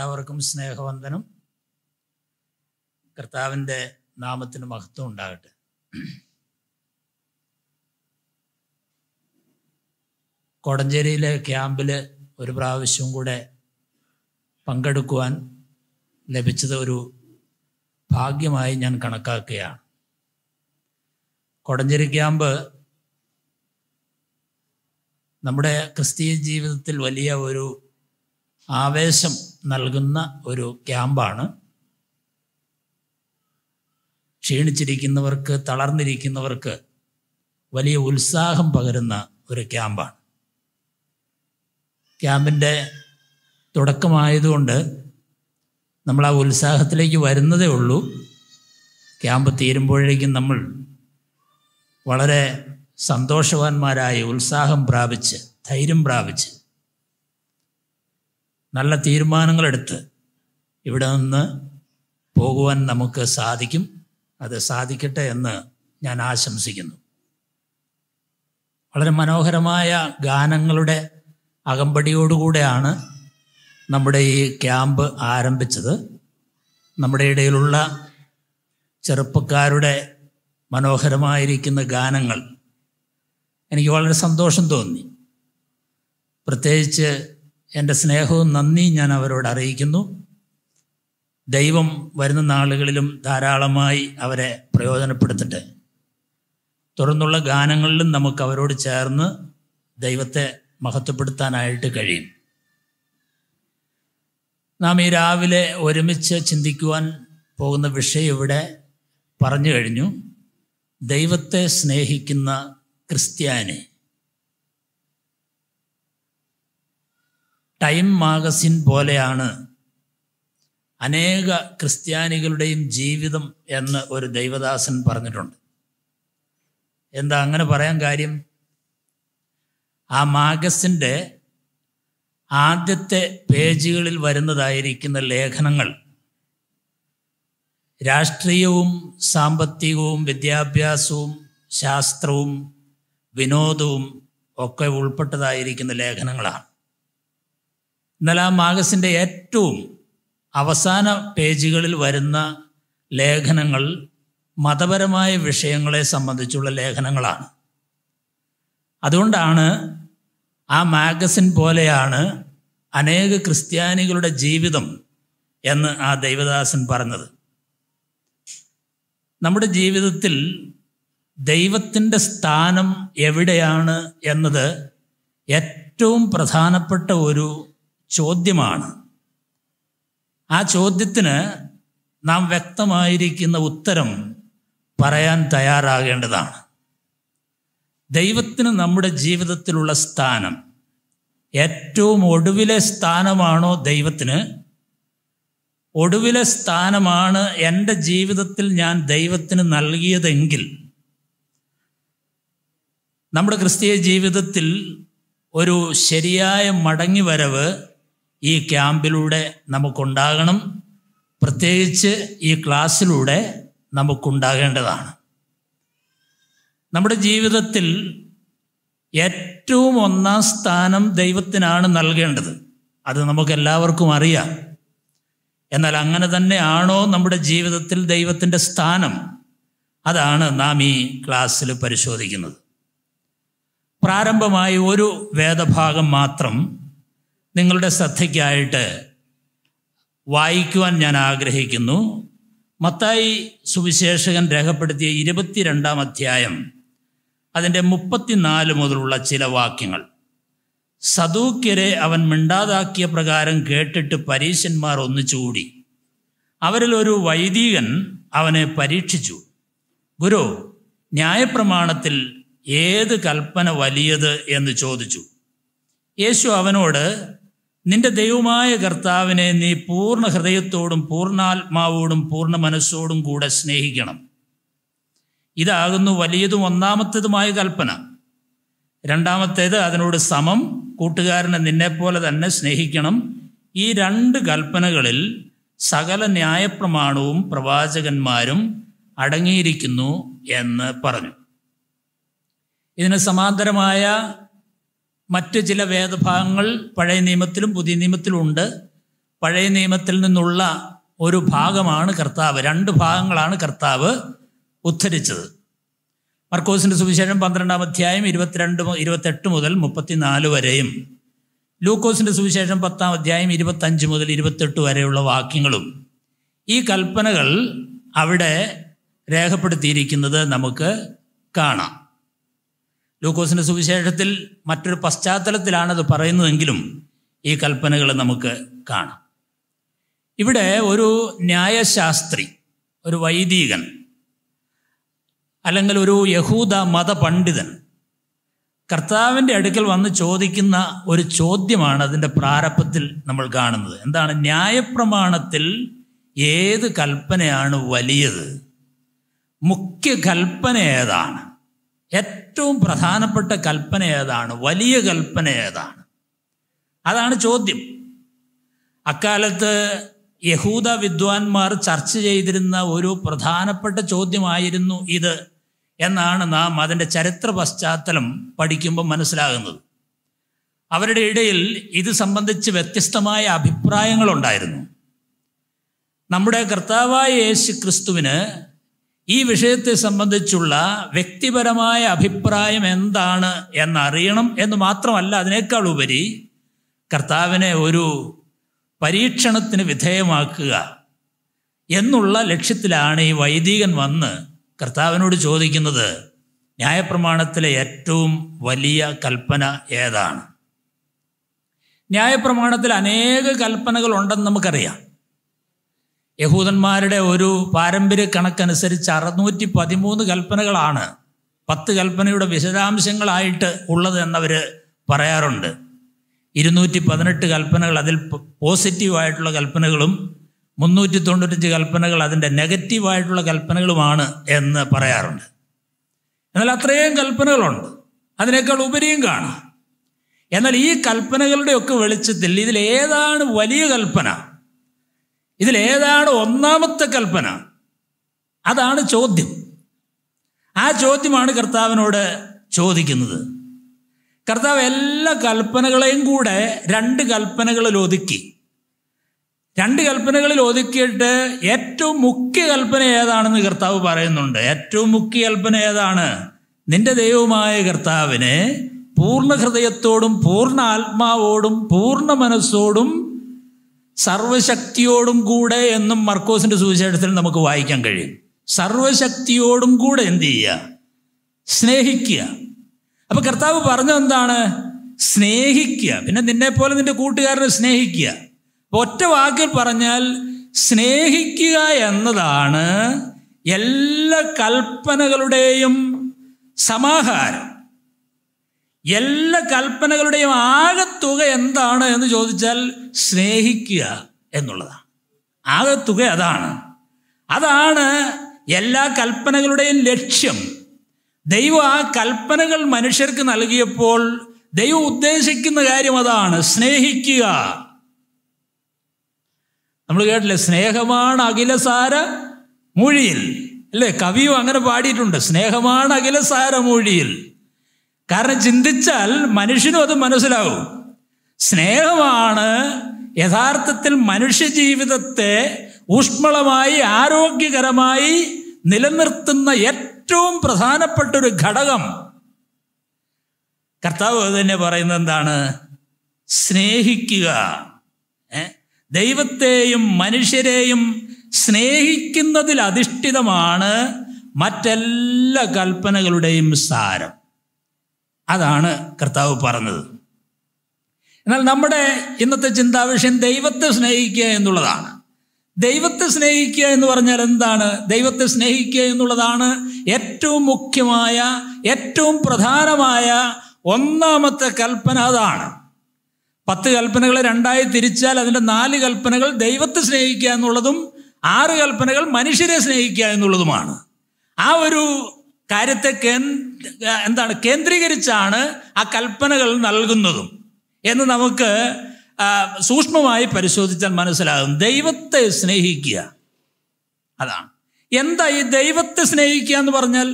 എല്ലാവർക്കും സ്നേഹവന്ദനം കർത്താവിൻ്റെ നാമത്തിന് മഹത്വം ഉണ്ടാകട്ടെ കോടഞ്ചേരിയിലെ ക്യാമ്പിൽ ഒരു പ്രാവശ്യം കൂടെ പങ്കെടുക്കുവാൻ ലഭിച്ചത് ഒരു ഭാഗ്യമായി ഞാൻ കണക്കാക്കുകയാണ് കോടഞ്ചേരി ക്യാമ്പ് നമ്മുടെ ക്രിസ്തീയ ജീവിതത്തിൽ വലിയ ഒരു ആവേശം നൽകുന്ന ഒരു ക്യാമ്പാണ് ക്ഷീണിച്ചിരിക്കുന്നവർക്ക് തളർന്നിരിക്കുന്നവർക്ക് വലിയ ഉത്സാഹം പകരുന്ന ഒരു ക്യാമ്പാണ് ക്യാമ്പിൻ്റെ തുടക്കമായതുകൊണ്ട് നമ്മൾ ആ ഉത്സാഹത്തിലേക്ക് വരുന്നതേ ഉള്ളൂ ക്യാമ്പ് തീരുമ്പോഴേക്കും നമ്മൾ വളരെ സന്തോഷവാന്മാരായി ഉത്സാഹം പ്രാപിച്ച് ധൈര്യം പ്രാപിച്ച് നല്ല തീരുമാനങ്ങളെടുത്ത് ഇവിടെ നിന്ന് പോകുവാൻ നമുക്ക് സാധിക്കും അത് സാധിക്കട്ടെ എന്ന് ഞാൻ ആശംസിക്കുന്നു വളരെ മനോഹരമായ ഗാനങ്ങളുടെ അകമ്പടിയോടുകൂടെയാണ് നമ്മുടെ ഈ ക്യാമ്പ് ആരംഭിച്ചത് നമ്മുടെ ഇടയിലുള്ള ചെറുപ്പക്കാരുടെ മനോഹരമായിരിക്കുന്ന ഗാനങ്ങൾ എനിക്ക് വളരെ സന്തോഷം തോന്നി പ്രത്യേകിച്ച് എൻ്റെ സ്നേഹവും നന്ദിയും ഞാൻ അവരോട് അറിയിക്കുന്നു ദൈവം വരുന്ന നാളുകളിലും ധാരാളമായി അവരെ പ്രയോജനപ്പെടുത്തട്ടെ തുടർന്നുള്ള ഗാനങ്ങളിലും നമുക്ക് അവരോട് ചേർന്ന് ദൈവത്തെ മഹത്വപ്പെടുത്താനായിട്ട് കഴിയും നാം ഈ രാവിലെ ഒരുമിച്ച് ചിന്തിക്കുവാൻ പോകുന്ന വിഷയം ഇവിടെ പറഞ്ഞു കഴിഞ്ഞു ദൈവത്തെ സ്നേഹിക്കുന്ന ക്രിസ്ത്യാനി ടൈം മാഗസിൻ പോലെയാണ് അനേക ക്രിസ്ത്യാനികളുടെയും ജീവിതം എന്ന് ഒരു ദൈവദാസൻ പറഞ്ഞിട്ടുണ്ട് എന്താ അങ്ങനെ പറയാൻ കാര്യം ആ മാഗസിൻ്റെ ആദ്യത്തെ പേജുകളിൽ വരുന്നതായിരിക്കുന്ന ലേഖനങ്ങൾ രാഷ്ട്രീയവും സാമ്പത്തികവും വിദ്യാഭ്യാസവും ശാസ്ത്രവും വിനോദവും ഒക്കെ ഉൾപ്പെട്ടതായിരിക്കുന്ന ലേഖനങ്ങളാണ് എന്നാൽ ആ മാഗസിൻ്റെ ഏറ്റവും അവസാന പേജുകളിൽ വരുന്ന ലേഖനങ്ങൾ മതപരമായ വിഷയങ്ങളെ സംബന്ധിച്ചുള്ള ലേഖനങ്ങളാണ് അതുകൊണ്ടാണ് ആ മാഗസിൻ പോലെയാണ് അനേക ക്രിസ്ത്യാനികളുടെ ജീവിതം എന്ന് ആ ദൈവദാസൻ പറഞ്ഞത് നമ്മുടെ ജീവിതത്തിൽ ദൈവത്തിൻ്റെ സ്ഥാനം എവിടെയാണ് എന്നത് ഏറ്റവും പ്രധാനപ്പെട്ട ഒരു ചോദ്യമാണ് ആ ചോദ്യത്തിന് നാം വ്യക്തമായിരിക്കുന്ന ഉത്തരം പറയാൻ തയ്യാറാകേണ്ടതാണ് ദൈവത്തിന് നമ്മുടെ ജീവിതത്തിലുള്ള സ്ഥാനം ഏറ്റവും ഒടുവിലെ സ്ഥാനമാണോ ദൈവത്തിന് ഒടുവിലെ സ്ഥാനമാണ് എൻ്റെ ജീവിതത്തിൽ ഞാൻ ദൈവത്തിന് നൽകിയതെങ്കിൽ നമ്മുടെ ക്രിസ്തീയ ജീവിതത്തിൽ ഒരു ശരിയായ മടങ്ങിവരവ് ഈ ക്യാമ്പിലൂടെ നമുക്കുണ്ടാകണം പ്രത്യേകിച്ച് ഈ ക്ലാസ്സിലൂടെ നമുക്കുണ്ടാകേണ്ടതാണ് നമ്മുടെ ജീവിതത്തിൽ ഏറ്റവും ഒന്നാം സ്ഥാനം ദൈവത്തിനാണ് നൽകേണ്ടത് അത് നമുക്കെല്ലാവർക്കും അറിയാം എന്നാൽ അങ്ങനെ തന്നെയാണോ നമ്മുടെ ജീവിതത്തിൽ ദൈവത്തിൻ്റെ സ്ഥാനം അതാണ് നാം ഈ ക്ലാസ്സിൽ പരിശോധിക്കുന്നത് പ്രാരംഭമായി ഒരു വേദഭാഗം മാത്രം നിങ്ങളുടെ ശ്രദ്ധയ്ക്കായിട്ട് വായിക്കുവാൻ ഞാൻ ആഗ്രഹിക്കുന്നു മത്തായി സുവിശേഷകൻ രേഖപ്പെടുത്തിയ ഇരുപത്തിരണ്ടാം അധ്യായം അതിൻ്റെ മുപ്പത്തിനാല് മുതലുള്ള ചില വാക്യങ്ങൾ സദൂക്യരെ അവൻ മിണ്ടാതാക്കിയ പ്രകാരം കേട്ടിട്ട് പരീശന്മാർ ഒന്നിച്ചുകൂടി ചൂടി അവരിൽ ഒരു വൈദികൻ അവനെ പരീക്ഷിച്ചു ഗുരു ന്യായപ്രമാണത്തിൽ ഏത് കൽപ്പന വലിയത് എന്ന് ചോദിച്ചു യേശു അവനോട് നിന്റെ ദൈവമായ കർത്താവിനെ നീ പൂർണ്ണ ഹൃദയത്തോടും പൂർണ്ണാത്മാവോടും പൂർണ്ണ മനസ്സോടും കൂടെ സ്നേഹിക്കണം ഇതാകുന്നു വലിയതും ഒന്നാമത്തേതുമായ കൽപ്പന രണ്ടാമത്തേത് അതിനോട് സമം കൂട്ടുകാരനെ നിന്നെപ്പോലെ തന്നെ സ്നേഹിക്കണം ഈ രണ്ട് കൽപ്പനകളിൽ സകല ന്യായപ്രമാണവും പ്രവാചകന്മാരും അടങ്ങിയിരിക്കുന്നു എന്ന് പറഞ്ഞു ഇതിന് സമാന്തരമായ മറ്റ് ചില വേദഭാഗങ്ങൾ പഴയ നിയമത്തിലും പുതിയ നിയമത്തിലും ഉണ്ട് പഴയ നിയമത്തിൽ നിന്നുള്ള ഒരു ഭാഗമാണ് കർത്താവ് രണ്ട് ഭാഗങ്ങളാണ് കർത്താവ് ഉദ്ധരിച്ചത് മർക്കോസിൻ്റെ സുവിശേഷം പന്ത്രണ്ടാം അധ്യായം ഇരുപത്തിരണ്ട് ഇരുപത്തെട്ട് മുതൽ മുപ്പത്തിനാല് വരെയും ലൂക്കോസിൻ്റെ സുവിശേഷം പത്താം അധ്യായം ഇരുപത്തഞ്ച് മുതൽ ഇരുപത്തെട്ട് വരെയുള്ള വാക്യങ്ങളും ഈ കൽപ്പനകൾ അവിടെ രേഖപ്പെടുത്തിയിരിക്കുന്നത് നമുക്ക് കാണാം ലൂക്കോസിൻ്റെ സുവിശേഷത്തിൽ മറ്റൊരു പശ്ചാത്തലത്തിലാണത് പറയുന്നതെങ്കിലും ഈ കൽപ്പനകൾ നമുക്ക് കാണാം ഇവിടെ ഒരു ന്യായശാസ്ത്രി ഒരു വൈദികൻ അല്ലെങ്കിൽ ഒരു യഹൂദ മതപണ്ഡിതൻ കർത്താവിൻ്റെ അടുക്കൽ വന്ന് ചോദിക്കുന്ന ഒരു ചോദ്യമാണ് അതിൻ്റെ പ്രാരംഭത്തിൽ നമ്മൾ കാണുന്നത് എന്താണ് ന്യായപ്രമാണത്തിൽ ഏത് കൽപ്പനയാണ് വലിയത് മുഖ്യ കൽപ്പന ഏതാണ് ഏറ്റവും പ്രധാനപ്പെട്ട കൽപ്പന ഏതാണ് വലിയ കൽപ്പന ഏതാണ് അതാണ് ചോദ്യം അക്കാലത്ത് യഹൂദ വിദ്വാൻമാർ ചർച്ച ചെയ്തിരുന്ന ഒരു പ്രധാനപ്പെട്ട ചോദ്യമായിരുന്നു ഇത് എന്നാണ് നാം അതിൻ്റെ ചരിത്ര പശ്ചാത്തലം പഠിക്കുമ്പോൾ മനസ്സിലാകുന്നത് അവരുടെ ഇടയിൽ ഇത് സംബന്ധിച്ച് വ്യത്യസ്തമായ അഭിപ്രായങ്ങളുണ്ടായിരുന്നു നമ്മുടെ കർത്താവായ യേശു ക്രിസ്തുവിന് ഈ വിഷയത്തെ സംബന്ധിച്ചുള്ള വ്യക്തിപരമായ അഭിപ്രായം എന്താണ് എന്നറിയണം എന്ന് മാത്രമല്ല അതിനേക്കാൾ ഉപരി കർത്താവിനെ ഒരു പരീക്ഷണത്തിന് വിധേയമാക്കുക എന്നുള്ള ലക്ഷ്യത്തിലാണ് ഈ വൈദികൻ വന്ന് കർത്താവിനോട് ചോദിക്കുന്നത് ന്യായപ്രമാണത്തിലെ ഏറ്റവും വലിയ കൽപ്പന ഏതാണ് ന്യായപ്രമാണത്തിൽ അനേക കൽപ്പനകൾ ഉണ്ടെന്ന് നമുക്കറിയാം യഹൂദന്മാരുടെ ഒരു പാരമ്പര്യ കണക്കനുസരിച്ച് അറുന്നൂറ്റി പതിമൂന്ന് കൽപ്പനകളാണ് പത്ത് കൽപ്പനയുടെ വിശദാംശങ്ങളായിട്ട് ഉള്ളത് എന്നവർ പറയാറുണ്ട് ഇരുന്നൂറ്റി പതിനെട്ട് കൽപ്പനകൾ അതിൽ പോസിറ്റീവായിട്ടുള്ള കൽപ്പനകളും മുന്നൂറ്റി തൊണ്ണൂറ്റഞ്ച് കൽപ്പനകൾ അതിൻ്റെ നെഗറ്റീവായിട്ടുള്ള കൽപ്പനകളുമാണ് എന്ന് പറയാറുണ്ട് എന്നാൽ അത്രയും കൽപ്പനകളുണ്ട് അതിനേക്കാൾ ഉപരിയും കാണാം എന്നാൽ ഈ കൽപ്പനകളുടെയൊക്കെ വെളിച്ചത്തിൽ ഇതിൽ ഏതാണ് വലിയ കൽപ്പന ഇതിലേതാണ് ഒന്നാമത്തെ കൽപ്പന അതാണ് ചോദ്യം ആ ചോദ്യമാണ് കർത്താവിനോട് ചോദിക്കുന്നത് കർത്താവ് എല്ലാ കൽപ്പനകളെയും കൂടെ രണ്ട് കൽപ്പനകളിൽ ഒതുക്കി രണ്ട് കൽപ്പനകളിൽ ഒതുക്കിയിട്ട് ഏറ്റവും മുഖ്യ കൽപ്പന ഏതാണെന്ന് കർത്താവ് പറയുന്നുണ്ട് ഏറ്റവും മുഖ്യ കൽപ്പന ഏതാണ് നിന്റെ ദൈവമായ കർത്താവിനെ പൂർണ്ണ ഹൃദയത്തോടും പൂർണ്ണ ആത്മാവോടും പൂർണ്ണ മനസ്സോടും സർവശക്തിയോടും കൂടെ എന്നും മർക്കോസിന്റെ സുവിശേഷത്തിൽ നമുക്ക് വായിക്കാൻ കഴിയും സർവശക്തിയോടും കൂടെ എന്ത് ചെയ്യുക സ്നേഹിക്കുക അപ്പോൾ കർത്താവ് എന്താണ് സ്നേഹിക്കുക പിന്നെ നിന്നെപ്പോലെ നിന്റെ കൂട്ടുകാരനെ സ്നേഹിക്കുക ഒറ്റ വാക്കിൽ പറഞ്ഞാൽ സ്നേഹിക്കുക എന്നതാണ് എല്ലാ കൽപ്പനകളുടെയും സമാഹാരം എല്ലാ കൽപ്പനകളുടെയും ആകത്തുക എന്താണ് എന്ന് ചോദിച്ചാൽ സ്നേഹിക്കുക എന്നുള്ളതാണ് ആകത്തുക അതാണ് അതാണ് എല്ലാ കൽപ്പനകളുടെയും ലക്ഷ്യം ദൈവം ആ കൽപ്പനകൾ മനുഷ്യർക്ക് നൽകിയപ്പോൾ ദൈവം ഉദ്ദേശിക്കുന്ന കാര്യം അതാണ് സ്നേഹിക്കുക നമ്മൾ കേട്ടില്ലേ സ്നേഹമാണ് അഖിലസാര മൂഴിയിൽ അല്ലേ കവിയും അങ്ങനെ പാടിയിട്ടുണ്ട് സ്നേഹമാണ് അഖിലസാര മൂഴിയിൽ കാരണം ചിന്തിച്ചാൽ മനുഷ്യനും അത് മനസ്സിലാവും സ്നേഹമാണ് യഥാർത്ഥത്തിൽ മനുഷ്യജീവിതത്തെ ഊഷ്മളമായി ആരോഗ്യകരമായി നിലനിർത്തുന്ന ഏറ്റവും പ്രധാനപ്പെട്ട ഒരു ഘടകം കർത്താവ് തന്നെ പറയുന്നത് എന്താണ് സ്നേഹിക്കുക ദൈവത്തെയും മനുഷ്യരെയും സ്നേഹിക്കുന്നതിൽ അധിഷ്ഠിതമാണ് മറ്റെല്ലാ കൽപ്പനകളുടെയും സാരം അതാണ് കർത്താവ് പറഞ്ഞത് എന്നാൽ നമ്മുടെ ഇന്നത്തെ ചിന്താവിഷയം ദൈവത്തെ സ്നേഹിക്കുക എന്നുള്ളതാണ് ദൈവത്തെ സ്നേഹിക്കുക എന്ന് പറഞ്ഞാൽ എന്താണ് ദൈവത്തെ സ്നേഹിക്കുക എന്നുള്ളതാണ് ഏറ്റവും മുഖ്യമായ ഏറ്റവും പ്രധാനമായ ഒന്നാമത്തെ കൽപ്പന അതാണ് പത്ത് കൽപ്പനകളെ രണ്ടായി തിരിച്ചാൽ അതിൻ്റെ നാല് കൽപ്പനകൾ ദൈവത്തെ സ്നേഹിക്കുക എന്നുള്ളതും ആറ് കൽപ്പനകൾ മനുഷ്യരെ സ്നേഹിക്കുക എന്നുള്ളതുമാണ് ആ ഒരു കാര്യത്തെ എന്താണ് കേന്ദ്രീകരിച്ചാണ് ആ കൽപ്പനകൾ നൽകുന്നതും എന്ന് നമുക്ക് സൂക്ഷ്മമായി പരിശോധിച്ചാൽ മനസ്സിലാകും ദൈവത്തെ സ്നേഹിക്കുക അതാണ് എന്താ ഈ ദൈവത്തെ സ്നേഹിക്കുക എന്ന് പറഞ്ഞാൽ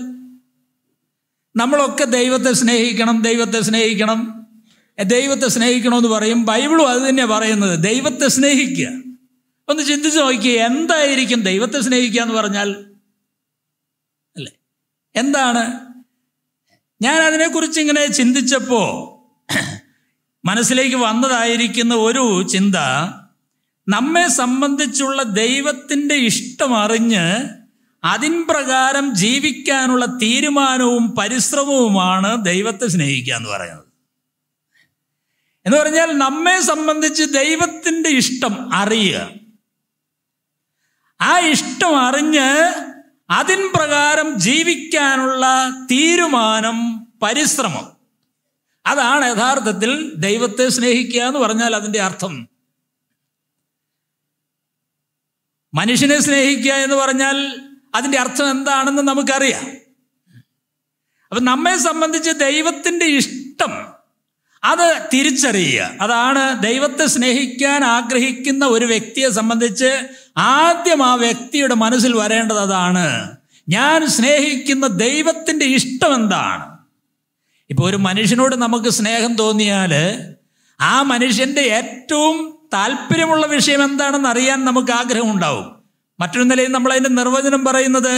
നമ്മളൊക്കെ ദൈവത്തെ സ്നേഹിക്കണം ദൈവത്തെ സ്നേഹിക്കണം ദൈവത്തെ സ്നേഹിക്കണമെന്ന് പറയും ബൈബിളും അത് തന്നെയാണ് പറയുന്നത് ദൈവത്തെ സ്നേഹിക്കുക ഒന്ന് ചിന്തിച്ച് നോക്കിയാൽ എന്തായിരിക്കും ദൈവത്തെ സ്നേഹിക്കുക എന്ന് പറഞ്ഞാൽ എന്താണ് ഞാൻ അതിനെക്കുറിച്ച് ഇങ്ങനെ ചിന്തിച്ചപ്പോൾ മനസ്സിലേക്ക് വന്നതായിരിക്കുന്ന ഒരു ചിന്ത നമ്മെ സംബന്ധിച്ചുള്ള ദൈവത്തിൻ്റെ ഇഷ്ടം അറിഞ്ഞ് അതിൻ പ്രകാരം ജീവിക്കാനുള്ള തീരുമാനവും പരിശ്രമവുമാണ് ദൈവത്തെ സ്നേഹിക്കുക എന്ന് പറയുന്നത് എന്ന് പറഞ്ഞാൽ നമ്മെ സംബന്ധിച്ച് ദൈവത്തിൻ്റെ ഇഷ്ടം അറിയുക ആ ഇഷ്ടം അറിഞ്ഞ് അതിൻ പ്രകാരം ജീവിക്കാനുള്ള തീരുമാനം പരിശ്രമം അതാണ് യഥാർത്ഥത്തിൽ ദൈവത്തെ സ്നേഹിക്കുക എന്ന് പറഞ്ഞാൽ അതിൻ്റെ അർത്ഥം മനുഷ്യനെ സ്നേഹിക്കുക എന്ന് പറഞ്ഞാൽ അതിൻ്റെ അർത്ഥം എന്താണെന്ന് നമുക്കറിയാം അപ്പം നമ്മെ സംബന്ധിച്ച് ദൈവത്തിൻ്റെ ഇഷ്ടം അത് തിരിച്ചറിയുക അതാണ് ദൈവത്തെ സ്നേഹിക്കാൻ ആഗ്രഹിക്കുന്ന ഒരു വ്യക്തിയെ സംബന്ധിച്ച് ആദ്യം ആ വ്യക്തിയുടെ മനസ്സിൽ വരേണ്ടത് അതാണ് ഞാൻ സ്നേഹിക്കുന്ന ദൈവത്തിൻ്റെ ഇഷ്ടം എന്താണ് ഇപ്പോൾ ഒരു മനുഷ്യനോട് നമുക്ക് സ്നേഹം തോന്നിയാൽ ആ മനുഷ്യൻ്റെ ഏറ്റവും താല്പര്യമുള്ള വിഷയം എന്താണെന്ന് അറിയാൻ നമുക്ക് ആഗ്രഹം ഉണ്ടാവും മറ്റൊരു നിലയിൽ നമ്മൾ അതിൻ്റെ നിർവചനം പറയുന്നത്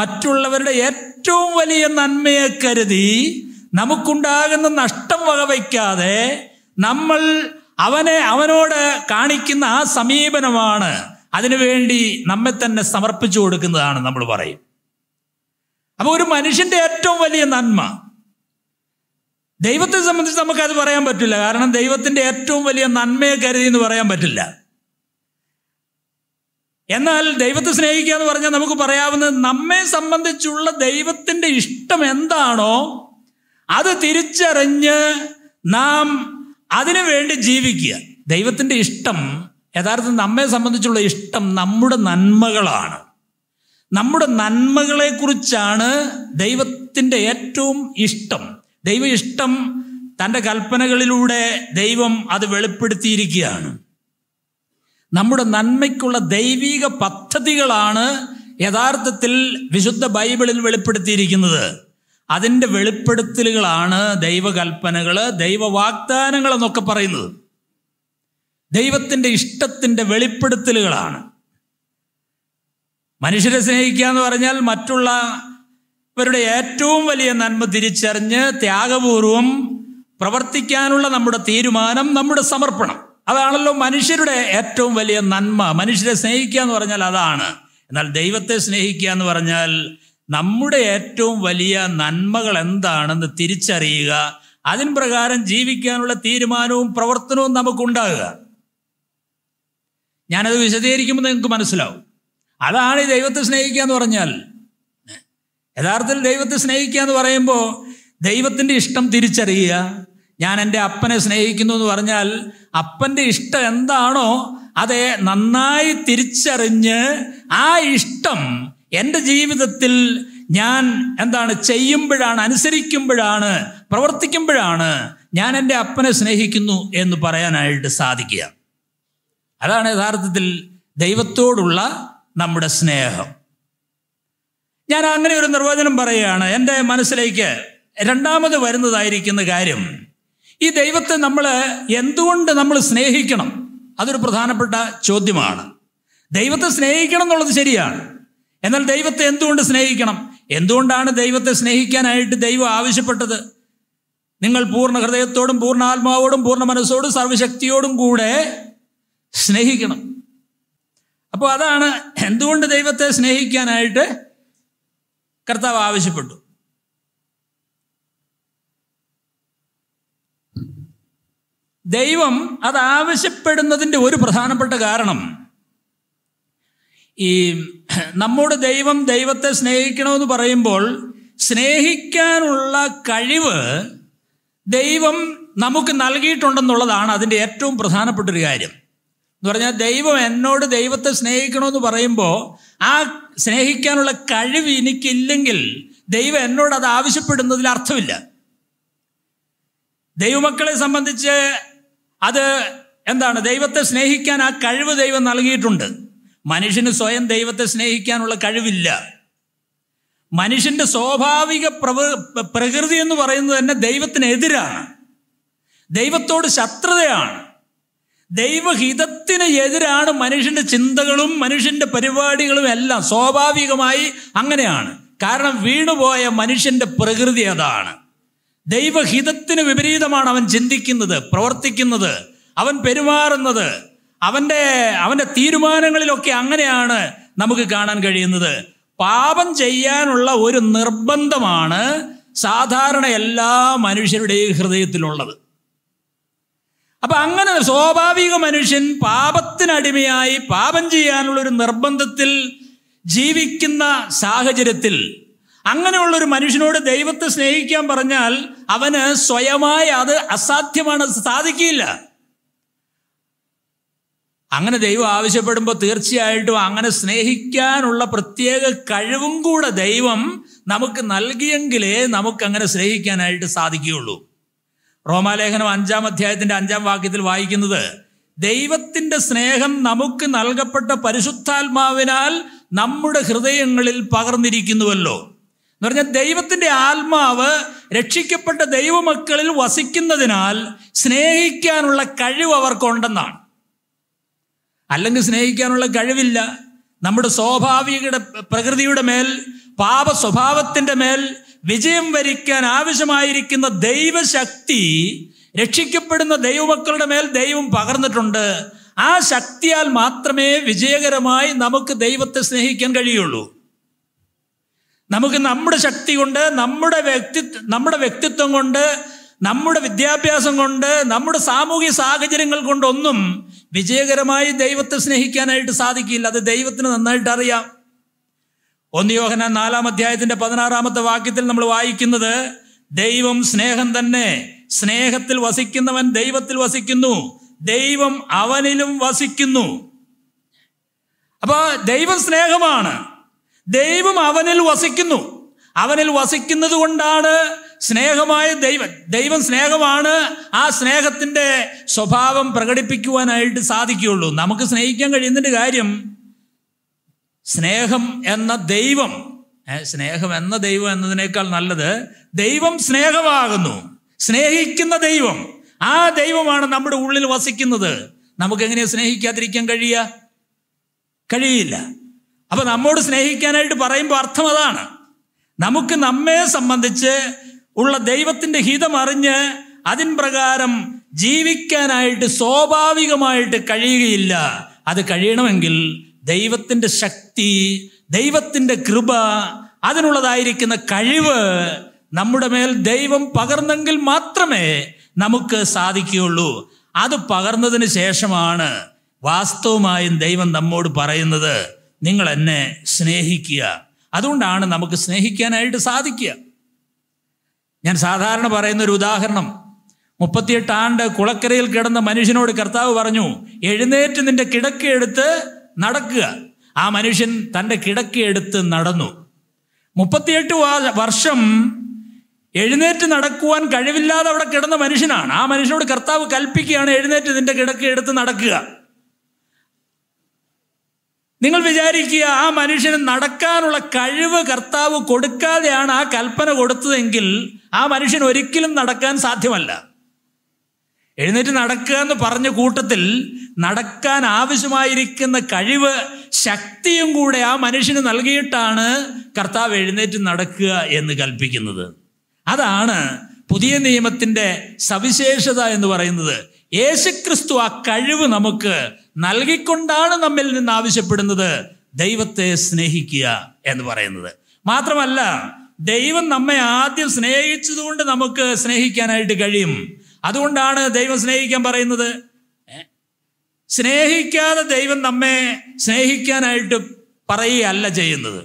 മറ്റുള്ളവരുടെ ഏറ്റവും വലിയ നന്മയെ കരുതി നമുക്കുണ്ടാകുന്ന നഷ്ടം വകവയ്ക്കാതെ നമ്മൾ അവനെ അവനോട് കാണിക്കുന്ന ആ സമീപനമാണ് അതിനുവേണ്ടി നമ്മെ തന്നെ സമർപ്പിച്ചു കൊടുക്കുന്നതാണ് നമ്മൾ പറയും അപ്പോൾ ഒരു മനുഷ്യന്റെ ഏറ്റവും വലിയ നന്മ ദൈവത്തെ സംബന്ധിച്ച് നമുക്കത് പറയാൻ പറ്റില്ല കാരണം ദൈവത്തിൻ്റെ ഏറ്റവും വലിയ നന്മയെ കരുതി എന്ന് പറയാൻ പറ്റില്ല എന്നാൽ ദൈവത്തെ സ്നേഹിക്കുക എന്ന് പറഞ്ഞാൽ നമുക്ക് പറയാവുന്നത് നമ്മെ സംബന്ധിച്ചുള്ള ദൈവത്തിൻ്റെ ഇഷ്ടം എന്താണോ അത് തിരിച്ചറിഞ്ഞ് നാം അതിനു വേണ്ടി ജീവിക്കുക ദൈവത്തിൻ്റെ ഇഷ്ടം യഥാർത്ഥം നമ്മെ സംബന്ധിച്ചുള്ള ഇഷ്ടം നമ്മുടെ നന്മകളാണ് നമ്മുടെ നന്മകളെക്കുറിച്ചാണ് ദൈവത്തിൻ്റെ ഏറ്റവും ഇഷ്ടം ദൈവ ഇഷ്ടം തൻ്റെ കൽപ്പനകളിലൂടെ ദൈവം അത് വെളിപ്പെടുത്തിയിരിക്കുകയാണ് നമ്മുടെ നന്മയ്ക്കുള്ള ദൈവീക പദ്ധതികളാണ് യഥാർത്ഥത്തിൽ വിശുദ്ധ ബൈബിളിൽ വെളിപ്പെടുത്തിയിരിക്കുന്നത് അതിൻ്റെ വെളിപ്പെടുത്തലുകളാണ് ദൈവകൽപ്പനകൾ ദൈവവാഗ്ദാനങ്ങൾ എന്നൊക്കെ പറയുന്നത് ദൈവത്തിൻ്റെ ഇഷ്ടത്തിൻ്റെ വെളിപ്പെടുത്തലുകളാണ് മനുഷ്യരെ സ്നേഹിക്കുക എന്ന് പറഞ്ഞാൽ മറ്റുള്ളവരുടെ ഏറ്റവും വലിയ നന്മ തിരിച്ചറിഞ്ഞ് ത്യാഗപൂർവം പ്രവർത്തിക്കാനുള്ള നമ്മുടെ തീരുമാനം നമ്മുടെ സമർപ്പണം അതാണല്ലോ മനുഷ്യരുടെ ഏറ്റവും വലിയ നന്മ മനുഷ്യരെ സ്നേഹിക്കുക എന്ന് പറഞ്ഞാൽ അതാണ് എന്നാൽ ദൈവത്തെ സ്നേഹിക്കുക എന്ന് പറഞ്ഞാൽ നമ്മുടെ ഏറ്റവും വലിയ നന്മകൾ എന്താണെന്ന് തിരിച്ചറിയുക അതിൻ പ്രകാരം ജീവിക്കാനുള്ള തീരുമാനവും പ്രവർത്തനവും നമുക്കുണ്ടാകുക ഞാനത് വിശദീകരിക്കുമ്പോൾ നിങ്ങൾക്ക് മനസ്സിലാവും അതാണ് ഈ ദൈവത്തെ സ്നേഹിക്കുക എന്ന് പറഞ്ഞാൽ യഥാർത്ഥത്തിൽ ദൈവത്തെ സ്നേഹിക്കുക എന്ന് പറയുമ്പോൾ ദൈവത്തിൻ്റെ ഇഷ്ടം തിരിച്ചറിയുക ഞാൻ എൻ്റെ അപ്പനെ സ്നേഹിക്കുന്നു എന്ന് പറഞ്ഞാൽ അപ്പൻ്റെ ഇഷ്ടം എന്താണോ അതെ നന്നായി തിരിച്ചറിഞ്ഞ് ആ ഇഷ്ടം എൻ്റെ ജീവിതത്തിൽ ഞാൻ എന്താണ് ചെയ്യുമ്പോഴാണ് അനുസരിക്കുമ്പോഴാണ് പ്രവർത്തിക്കുമ്പോഴാണ് ഞാൻ എൻ്റെ അപ്പനെ സ്നേഹിക്കുന്നു എന്ന് പറയാനായിട്ട് സാധിക്കുക അതാണ് യഥാർത്ഥത്തിൽ ദൈവത്തോടുള്ള നമ്മുടെ സ്നേഹം ഞാൻ അങ്ങനെ ഒരു നിർവചനം പറയുകയാണ് എൻ്റെ മനസ്സിലേക്ക് രണ്ടാമത് വരുന്നതായിരിക്കുന്ന കാര്യം ഈ ദൈവത്തെ നമ്മൾ എന്തുകൊണ്ട് നമ്മൾ സ്നേഹിക്കണം അതൊരു പ്രധാനപ്പെട്ട ചോദ്യമാണ് ദൈവത്തെ സ്നേഹിക്കണം എന്നുള്ളത് ശരിയാണ് എന്നാൽ ദൈവത്തെ എന്തുകൊണ്ട് സ്നേഹിക്കണം എന്തുകൊണ്ടാണ് ദൈവത്തെ സ്നേഹിക്കാനായിട്ട് ദൈവം ആവശ്യപ്പെട്ടത് നിങ്ങൾ പൂർണ്ണ ഹൃദയത്തോടും പൂർണ്ണ ആത്മാവോടും പൂർണ്ണ മനസ്സോടും സർവശക്തിയോടും കൂടെ സ്നേഹിക്കണം അപ്പോൾ അതാണ് എന്തുകൊണ്ട് ദൈവത്തെ സ്നേഹിക്കാനായിട്ട് കർത്താവ് ആവശ്യപ്പെട്ടു ദൈവം അത് ആവശ്യപ്പെടുന്നതിൻ്റെ ഒരു പ്രധാനപ്പെട്ട കാരണം ഈ നമ്മുടെ ദൈവം ദൈവത്തെ സ്നേഹിക്കണമെന്ന് പറയുമ്പോൾ സ്നേഹിക്കാനുള്ള കഴിവ് ദൈവം നമുക്ക് നൽകിയിട്ടുണ്ടെന്നുള്ളതാണ് അതിൻ്റെ ഏറ്റവും പ്രധാനപ്പെട്ട ഒരു കാര്യം എന്ന് പറഞ്ഞാൽ ദൈവം എന്നോട് ദൈവത്തെ സ്നേഹിക്കണമെന്ന് പറയുമ്പോൾ ആ സ്നേഹിക്കാനുള്ള കഴിവ് എനിക്കില്ലെങ്കിൽ ദൈവം എന്നോട് അത് ആവശ്യപ്പെടുന്നതിൽ അർത്ഥമില്ല ദൈവമക്കളെ സംബന്ധിച്ച് അത് എന്താണ് ദൈവത്തെ സ്നേഹിക്കാൻ ആ കഴിവ് ദൈവം നൽകിയിട്ടുണ്ട് മനുഷ്യന് സ്വയം ദൈവത്തെ സ്നേഹിക്കാനുള്ള കഴിവില്ല മനുഷ്യന്റെ സ്വാഭാവിക പ്രകൃതി എന്ന് പറയുന്നത് തന്നെ ദൈവത്തിനെതിരാണ് ദൈവത്തോട് ശത്രുതയാണ് ദൈവഹിതത്തിന് എതിരാണ് മനുഷ്യൻ്റെ ചിന്തകളും മനുഷ്യൻ്റെ പരിപാടികളും എല്ലാം സ്വാഭാവികമായി അങ്ങനെയാണ് കാരണം വീണുപോയ മനുഷ്യൻ്റെ പ്രകൃതി അതാണ് ദൈവഹിതത്തിന് വിപരീതമാണ് അവൻ ചിന്തിക്കുന്നത് പ്രവർത്തിക്കുന്നത് അവൻ പെരുമാറുന്നത് അവൻ്റെ അവൻ്റെ തീരുമാനങ്ങളിലൊക്കെ അങ്ങനെയാണ് നമുക്ക് കാണാൻ കഴിയുന്നത് പാപം ചെയ്യാനുള്ള ഒരു നിർബന്ധമാണ് സാധാരണ എല്ലാ മനുഷ്യരുടെയും ഹൃദയത്തിലുള്ളത് അപ്പൊ അങ്ങനെ സ്വാഭാവിക മനുഷ്യൻ പാപത്തിനടിമയായി പാപം ചെയ്യാനുള്ള ഒരു നിർബന്ധത്തിൽ ജീവിക്കുന്ന സാഹചര്യത്തിൽ അങ്ങനെയുള്ള ഒരു മനുഷ്യനോട് ദൈവത്തെ സ്നേഹിക്കാൻ പറഞ്ഞാൽ അവന് സ്വയമായി അത് അസാധ്യമാണ് സാധിക്കില്ല അങ്ങനെ ദൈവം ആവശ്യപ്പെടുമ്പോൾ തീർച്ചയായിട്ടും അങ്ങനെ സ്നേഹിക്കാനുള്ള പ്രത്യേക കഴിവും കൂടെ ദൈവം നമുക്ക് നൽകിയെങ്കിലേ നമുക്ക് അങ്ങനെ സ്നേഹിക്കാനായിട്ട് സാധിക്കുകയുള്ളൂ റോമാലേഖനം അഞ്ചാം അധ്യായത്തിന്റെ അഞ്ചാം വാക്യത്തിൽ വായിക്കുന്നത് ദൈവത്തിന്റെ സ്നേഹം നമുക്ക് നൽകപ്പെട്ട പരിശുദ്ധാത്മാവിനാൽ നമ്മുടെ ഹൃദയങ്ങളിൽ പകർന്നിരിക്കുന്നുവല്ലോ എന്ന് പറഞ്ഞാൽ ദൈവത്തിന്റെ ആത്മാവ് രക്ഷിക്കപ്പെട്ട ദൈവമക്കളിൽ വസിക്കുന്നതിനാൽ സ്നേഹിക്കാനുള്ള കഴിവ് അവർക്കുണ്ടെന്നാണ് അല്ലെങ്കിൽ സ്നേഹിക്കാനുള്ള കഴിവില്ല നമ്മുടെ സ്വാഭാവിക പ്രകൃതിയുടെ മേൽ പാപ സ്വഭാവത്തിൻ്റെ മേൽ വിജയം വരിക്കാൻ ആവശ്യമായിരിക്കുന്ന ദൈവശക്തി രക്ഷിക്കപ്പെടുന്ന ദൈവമക്കളുടെ മേൽ ദൈവം പകർന്നിട്ടുണ്ട് ആ ശക്തിയാൽ മാത്രമേ വിജയകരമായി നമുക്ക് ദൈവത്തെ സ്നേഹിക്കാൻ കഴിയുള്ളൂ നമുക്ക് നമ്മുടെ ശക്തി കൊണ്ട് നമ്മുടെ വ്യക്തി നമ്മുടെ വ്യക്തിത്വം കൊണ്ട് നമ്മുടെ വിദ്യാഭ്യാസം കൊണ്ട് നമ്മുടെ സാമൂഹിക സാഹചര്യങ്ങൾ കൊണ്ടൊന്നും വിജയകരമായി ദൈവത്തെ സ്നേഹിക്കാനായിട്ട് സാധിക്കില്ല അത് ദൈവത്തിന് നന്നായിട്ട് അറിയാം ഒന്ന് യോഹന നാലാം അധ്യായത്തിന്റെ പതിനാറാമത്തെ വാക്യത്തിൽ നമ്മൾ വായിക്കുന്നത് ദൈവം സ്നേഹം തന്നെ സ്നേഹത്തിൽ വസിക്കുന്നവൻ ദൈവത്തിൽ വസിക്കുന്നു ദൈവം അവനിലും വസിക്കുന്നു അപ്പൊ ദൈവം സ്നേഹമാണ് ദൈവം അവനിൽ വസിക്കുന്നു അവനിൽ വസിക്കുന്നത് കൊണ്ടാണ് സ്നേഹമായ ദൈവം ദൈവം സ്നേഹമാണ് ആ സ്നേഹത്തിൻ്റെ സ്വഭാവം പ്രകടിപ്പിക്കുവാനായിട്ട് സാധിക്കുകയുള്ളൂ നമുക്ക് സ്നേഹിക്കാൻ കഴിയുന്നതിൻ്റെ കാര്യം സ്നേഹം എന്ന ദൈവം സ്നേഹം എന്ന ദൈവം എന്നതിനേക്കാൾ നല്ലത് ദൈവം സ്നേഹമാകുന്നു സ്നേഹിക്കുന്ന ദൈവം ആ ദൈവമാണ് നമ്മുടെ ഉള്ളിൽ വസിക്കുന്നത് നമുക്ക് എങ്ങനെ സ്നേഹിക്കാതിരിക്കാൻ കഴിയ കഴിയില്ല അപ്പൊ നമ്മോട് സ്നേഹിക്കാനായിട്ട് പറയുമ്പോൾ അർത്ഥം അതാണ് നമുക്ക് നമ്മെ സംബന്ധിച്ച് ഉള്ള ദൈവത്തിന്റെ ഹിതം അറിഞ്ഞ് അതിൻ പ്രകാരം ജീവിക്കാനായിട്ട് സ്വാഭാവികമായിട്ട് കഴിയുകയില്ല അത് കഴിയണമെങ്കിൽ ദൈവത്തിൻ്റെ ശക്തി ദൈവത്തിൻ്റെ കൃപ അതിനുള്ളതായിരിക്കുന്ന കഴിവ് നമ്മുടെ മേൽ ദൈവം പകർന്നെങ്കിൽ മാത്രമേ നമുക്ക് സാധിക്കുകയുള്ളൂ അത് പകർന്നതിന് ശേഷമാണ് വാസ്തവമായും ദൈവം നമ്മോട് പറയുന്നത് നിങ്ങൾ എന്നെ സ്നേഹിക്കുക അതുകൊണ്ടാണ് നമുക്ക് സ്നേഹിക്കാനായിട്ട് സാധിക്കുക ഞാൻ സാധാരണ പറയുന്ന ഒരു ഉദാഹരണം മുപ്പത്തിയെട്ട് ആണ്ട് കുളക്കരയിൽ കിടന്ന മനുഷ്യനോട് കർത്താവ് പറഞ്ഞു എഴുന്നേറ്റ് നിന്റെ കിടക്കെടുത്ത് നടക്കുക ആ മനുഷ്യൻ തൻ്റെ കിടക്കയെടുത്ത് നടന്നു മുപ്പത്തിയെട്ട് വർഷം എഴുന്നേറ്റ് നടക്കുവാൻ കഴിവില്ലാതെ അവിടെ കിടന്ന മനുഷ്യനാണ് ആ മനുഷ്യനോട് കർത്താവ് കൽപ്പിക്കുകയാണ് എഴുന്നേറ്റ് നിന്റെ കിടക്ക എടുത്ത് നടക്കുക നിങ്ങൾ വിചാരിക്കുക ആ മനുഷ്യന് നടക്കാനുള്ള കഴിവ് കർത്താവ് കൊടുക്കാതെയാണ് ആ കൽപ്പന കൊടുത്തതെങ്കിൽ ആ മനുഷ്യൻ ഒരിക്കലും നടക്കാൻ സാധ്യമല്ല എഴുന്നേറ്റ് നടക്കുക എന്ന് പറഞ്ഞ കൂട്ടത്തിൽ നടക്കാൻ ആവശ്യമായിരിക്കുന്ന കഴിവ് ശക്തിയും കൂടെ ആ മനുഷ്യന് നൽകിയിട്ടാണ് കർത്താവ് എഴുന്നേറ്റ് നടക്കുക എന്ന് കൽപ്പിക്കുന്നത് അതാണ് പുതിയ നിയമത്തിൻ്റെ സവിശേഷത എന്ന് പറയുന്നത് യേശുക്രിസ്തു ആ കഴിവ് നമുക്ക് നൽകിക്കൊണ്ടാണ് നമ്മിൽ നിന്ന് ആവശ്യപ്പെടുന്നത് ദൈവത്തെ സ്നേഹിക്കുക എന്ന് പറയുന്നത് മാത്രമല്ല ദൈവം നമ്മെ ആദ്യം സ്നേഹിച്ചതുകൊണ്ട് നമുക്ക് സ്നേഹിക്കാനായിട്ട് കഴിയും അതുകൊണ്ടാണ് ദൈവം സ്നേഹിക്കാൻ പറയുന്നത് സ്നേഹിക്കാതെ ദൈവം നമ്മെ സ്നേഹിക്കാനായിട്ട് പറയുകയല്ല ചെയ്യുന്നത്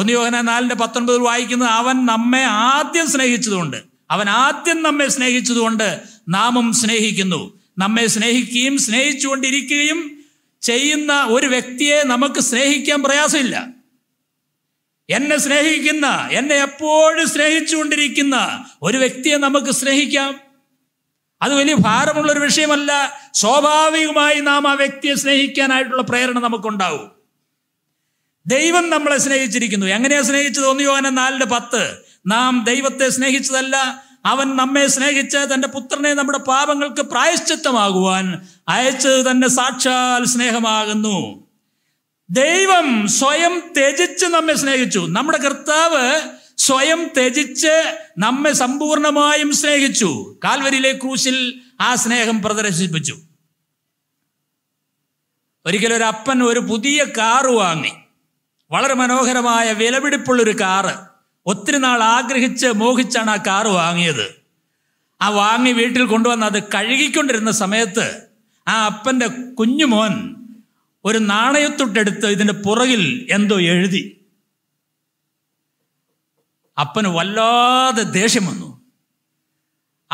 ഒന്ന് യോഹന നാലിന്റെ പത്തൊൻപതിൽ വായിക്കുന്നത് അവൻ നമ്മെ ആദ്യം സ്നേഹിച്ചതുകൊണ്ട് അവൻ ആദ്യം നമ്മെ സ്നേഹിച്ചതുകൊണ്ട് നാമും സ്നേഹിക്കുന്നു നമ്മെ സ്നേഹിക്കുകയും സ്നേഹിച്ചുകൊണ്ടിരിക്കുകയും ചെയ്യുന്ന ഒരു വ്യക്തിയെ നമുക്ക് സ്നേഹിക്കാൻ പ്രയാസമില്ല എന്നെ സ്നേഹിക്കുന്ന എന്നെ എപ്പോഴും സ്നേഹിച്ചുകൊണ്ടിരിക്കുന്ന ഒരു വ്യക്തിയെ നമുക്ക് സ്നേഹിക്കാം അത് വലിയ ഭാരമുള്ള ഒരു വിഷയമല്ല സ്വാഭാവികമായി നാം ആ വ്യക്തിയെ സ്നേഹിക്കാനായിട്ടുള്ള പ്രേരണ നമുക്കുണ്ടാവും ദൈവം നമ്മളെ സ്നേഹിച്ചിരിക്കുന്നു എങ്ങനെയാ സ്നേഹിച്ചത് ഒന്ന് യോഹന നാലിന്റെ പത്ത് നാം ദൈവത്തെ സ്നേഹിച്ചതല്ല അവൻ നമ്മെ സ്നേഹിച്ച് തന്റെ പുത്രനെ നമ്മുടെ പാപങ്ങൾക്ക് പ്രായശ്ചിത്തമാകുവാൻ അയച്ചത് തന്നെ സാക്ഷാൽ സ്നേഹമാകുന്നു ദൈവം സ്വയം ത്യജിച്ച് നമ്മെ സ്നേഹിച്ചു നമ്മുടെ കർത്താവ് സ്വയം ത്യജിച്ച് നമ്മെ സമ്പൂർണമായും സ്നേഹിച്ചു കാൽവരിയിലെ ക്രൂശിൽ ആ സ്നേഹം പ്രദർശിപ്പിച്ചു ഒരിക്കലും ഒരു അപ്പൻ ഒരു പുതിയ കാറ് വാങ്ങി വളരെ മനോഹരമായ വിലപിടിപ്പുള്ളൊരു കാറ് ഒത്തിരി നാൾ ആഗ്രഹിച്ച് മോഹിച്ചാണ് ആ കാറ് വാങ്ങിയത് ആ വാങ്ങി വീട്ടിൽ കൊണ്ടുവന്ന് അത് കഴുകിക്കൊണ്ടിരുന്ന സമയത്ത് ആ അപ്പൻ്റെ കുഞ്ഞുമോൻ ഒരു നാണയത്തൊട്ടെടുത്ത് ഇതിൻ്റെ പുറകിൽ എന്തോ എഴുതി അപ്പന് വല്ലാതെ ദേഷ്യം വന്നു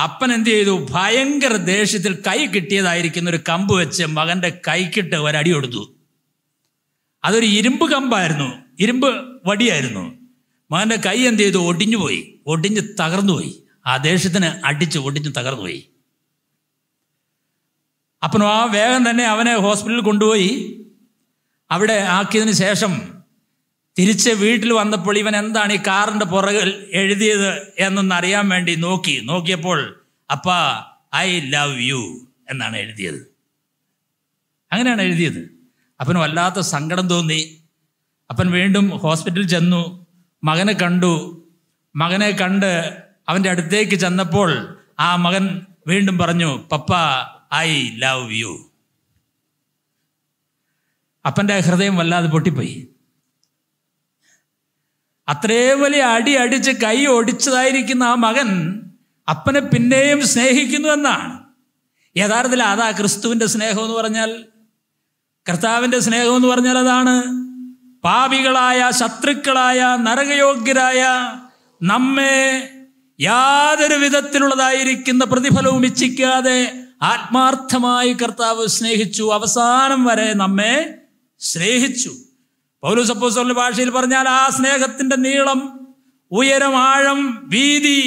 അപ്പൻ എന്ത് ചെയ്തു ഭയങ്കര ദേഷ്യത്തിൽ കൈ കിട്ടിയതായിരിക്കുന്ന ഒരു കമ്പ് വെച്ച് മകന്റെ കൈക്കിട്ട് ഒരടി കൊടുത്തു അതൊരു ഇരുമ്പ് കമ്പായിരുന്നു ഇരുമ്പ് വടിയായിരുന്നു മകന്റെ കൈ എന്ത് ചെയ്തു ഒടിഞ്ഞു പോയി ഒടിഞ്ഞ് തകർന്നുപോയി ആ ദേഷ്യത്തിന് അടിച്ച് ഒടിഞ്ഞ് തകർന്നുപോയി അപ്പനും ആ വേഗം തന്നെ അവനെ ഹോസ്പിറ്റലിൽ കൊണ്ടുപോയി അവിടെ ആക്കിയതിന് ശേഷം തിരിച്ച് വീട്ടിൽ വന്നപ്പോൾ ഇവൻ എന്താണ് ഈ കാറിന്റെ പുറകിൽ എഴുതിയത് എന്നൊന്ന് അറിയാൻ വേണ്ടി നോക്കി നോക്കിയപ്പോൾ അപ്പ ഐ ലവ് യു എന്നാണ് എഴുതിയത് അങ്ങനെയാണ് എഴുതിയത് അപ്പന് വല്ലാത്ത സങ്കടം തോന്നി അപ്പൻ വീണ്ടും ഹോസ്പിറ്റലിൽ ചെന്നു മകനെ കണ്ടു മകനെ കണ്ട് അവൻ്റെ അടുത്തേക്ക് ചെന്നപ്പോൾ ആ മകൻ വീണ്ടും പറഞ്ഞു പപ്പ ഐ ലവ് യു അപ്പൻ്റെ ഹൃദയം വല്ലാതെ പൊട്ടിപ്പോയി അത്രേ വലിയ അടി അടിച്ച് കൈ ഒടിച്ചതായിരിക്കുന്ന ആ മകൻ അപ്പനെ പിന്നെയും സ്നേഹിക്കുന്നു എന്നാണ് യഥാർത്ഥത്തിൽ അതാ ക്രിസ്തുവിൻ്റെ സ്നേഹം എന്ന് പറഞ്ഞാൽ കർത്താവിൻ്റെ സ്നേഹം എന്ന് പറഞ്ഞാൽ അതാണ് പാപികളായ ശത്രുക്കളായ നരകയോഗ്യരായ നമ്മെ യാതൊരു വിധത്തിലുള്ളതായിരിക്കുന്ന പ്രതിഫലവും ഇച്ഛിക്കാതെ ആത്മാർത്ഥമായി കർത്താവ് സ്നേഹിച്ചു അവസാനം വരെ നമ്മെ സ്നേഹിച്ചു പൗരസപ്പോസറിന്റെ ഭാഷയിൽ പറഞ്ഞാൽ ആ സ്നേഹത്തിന്റെ നീളം ഉയരം ആഴം വീതി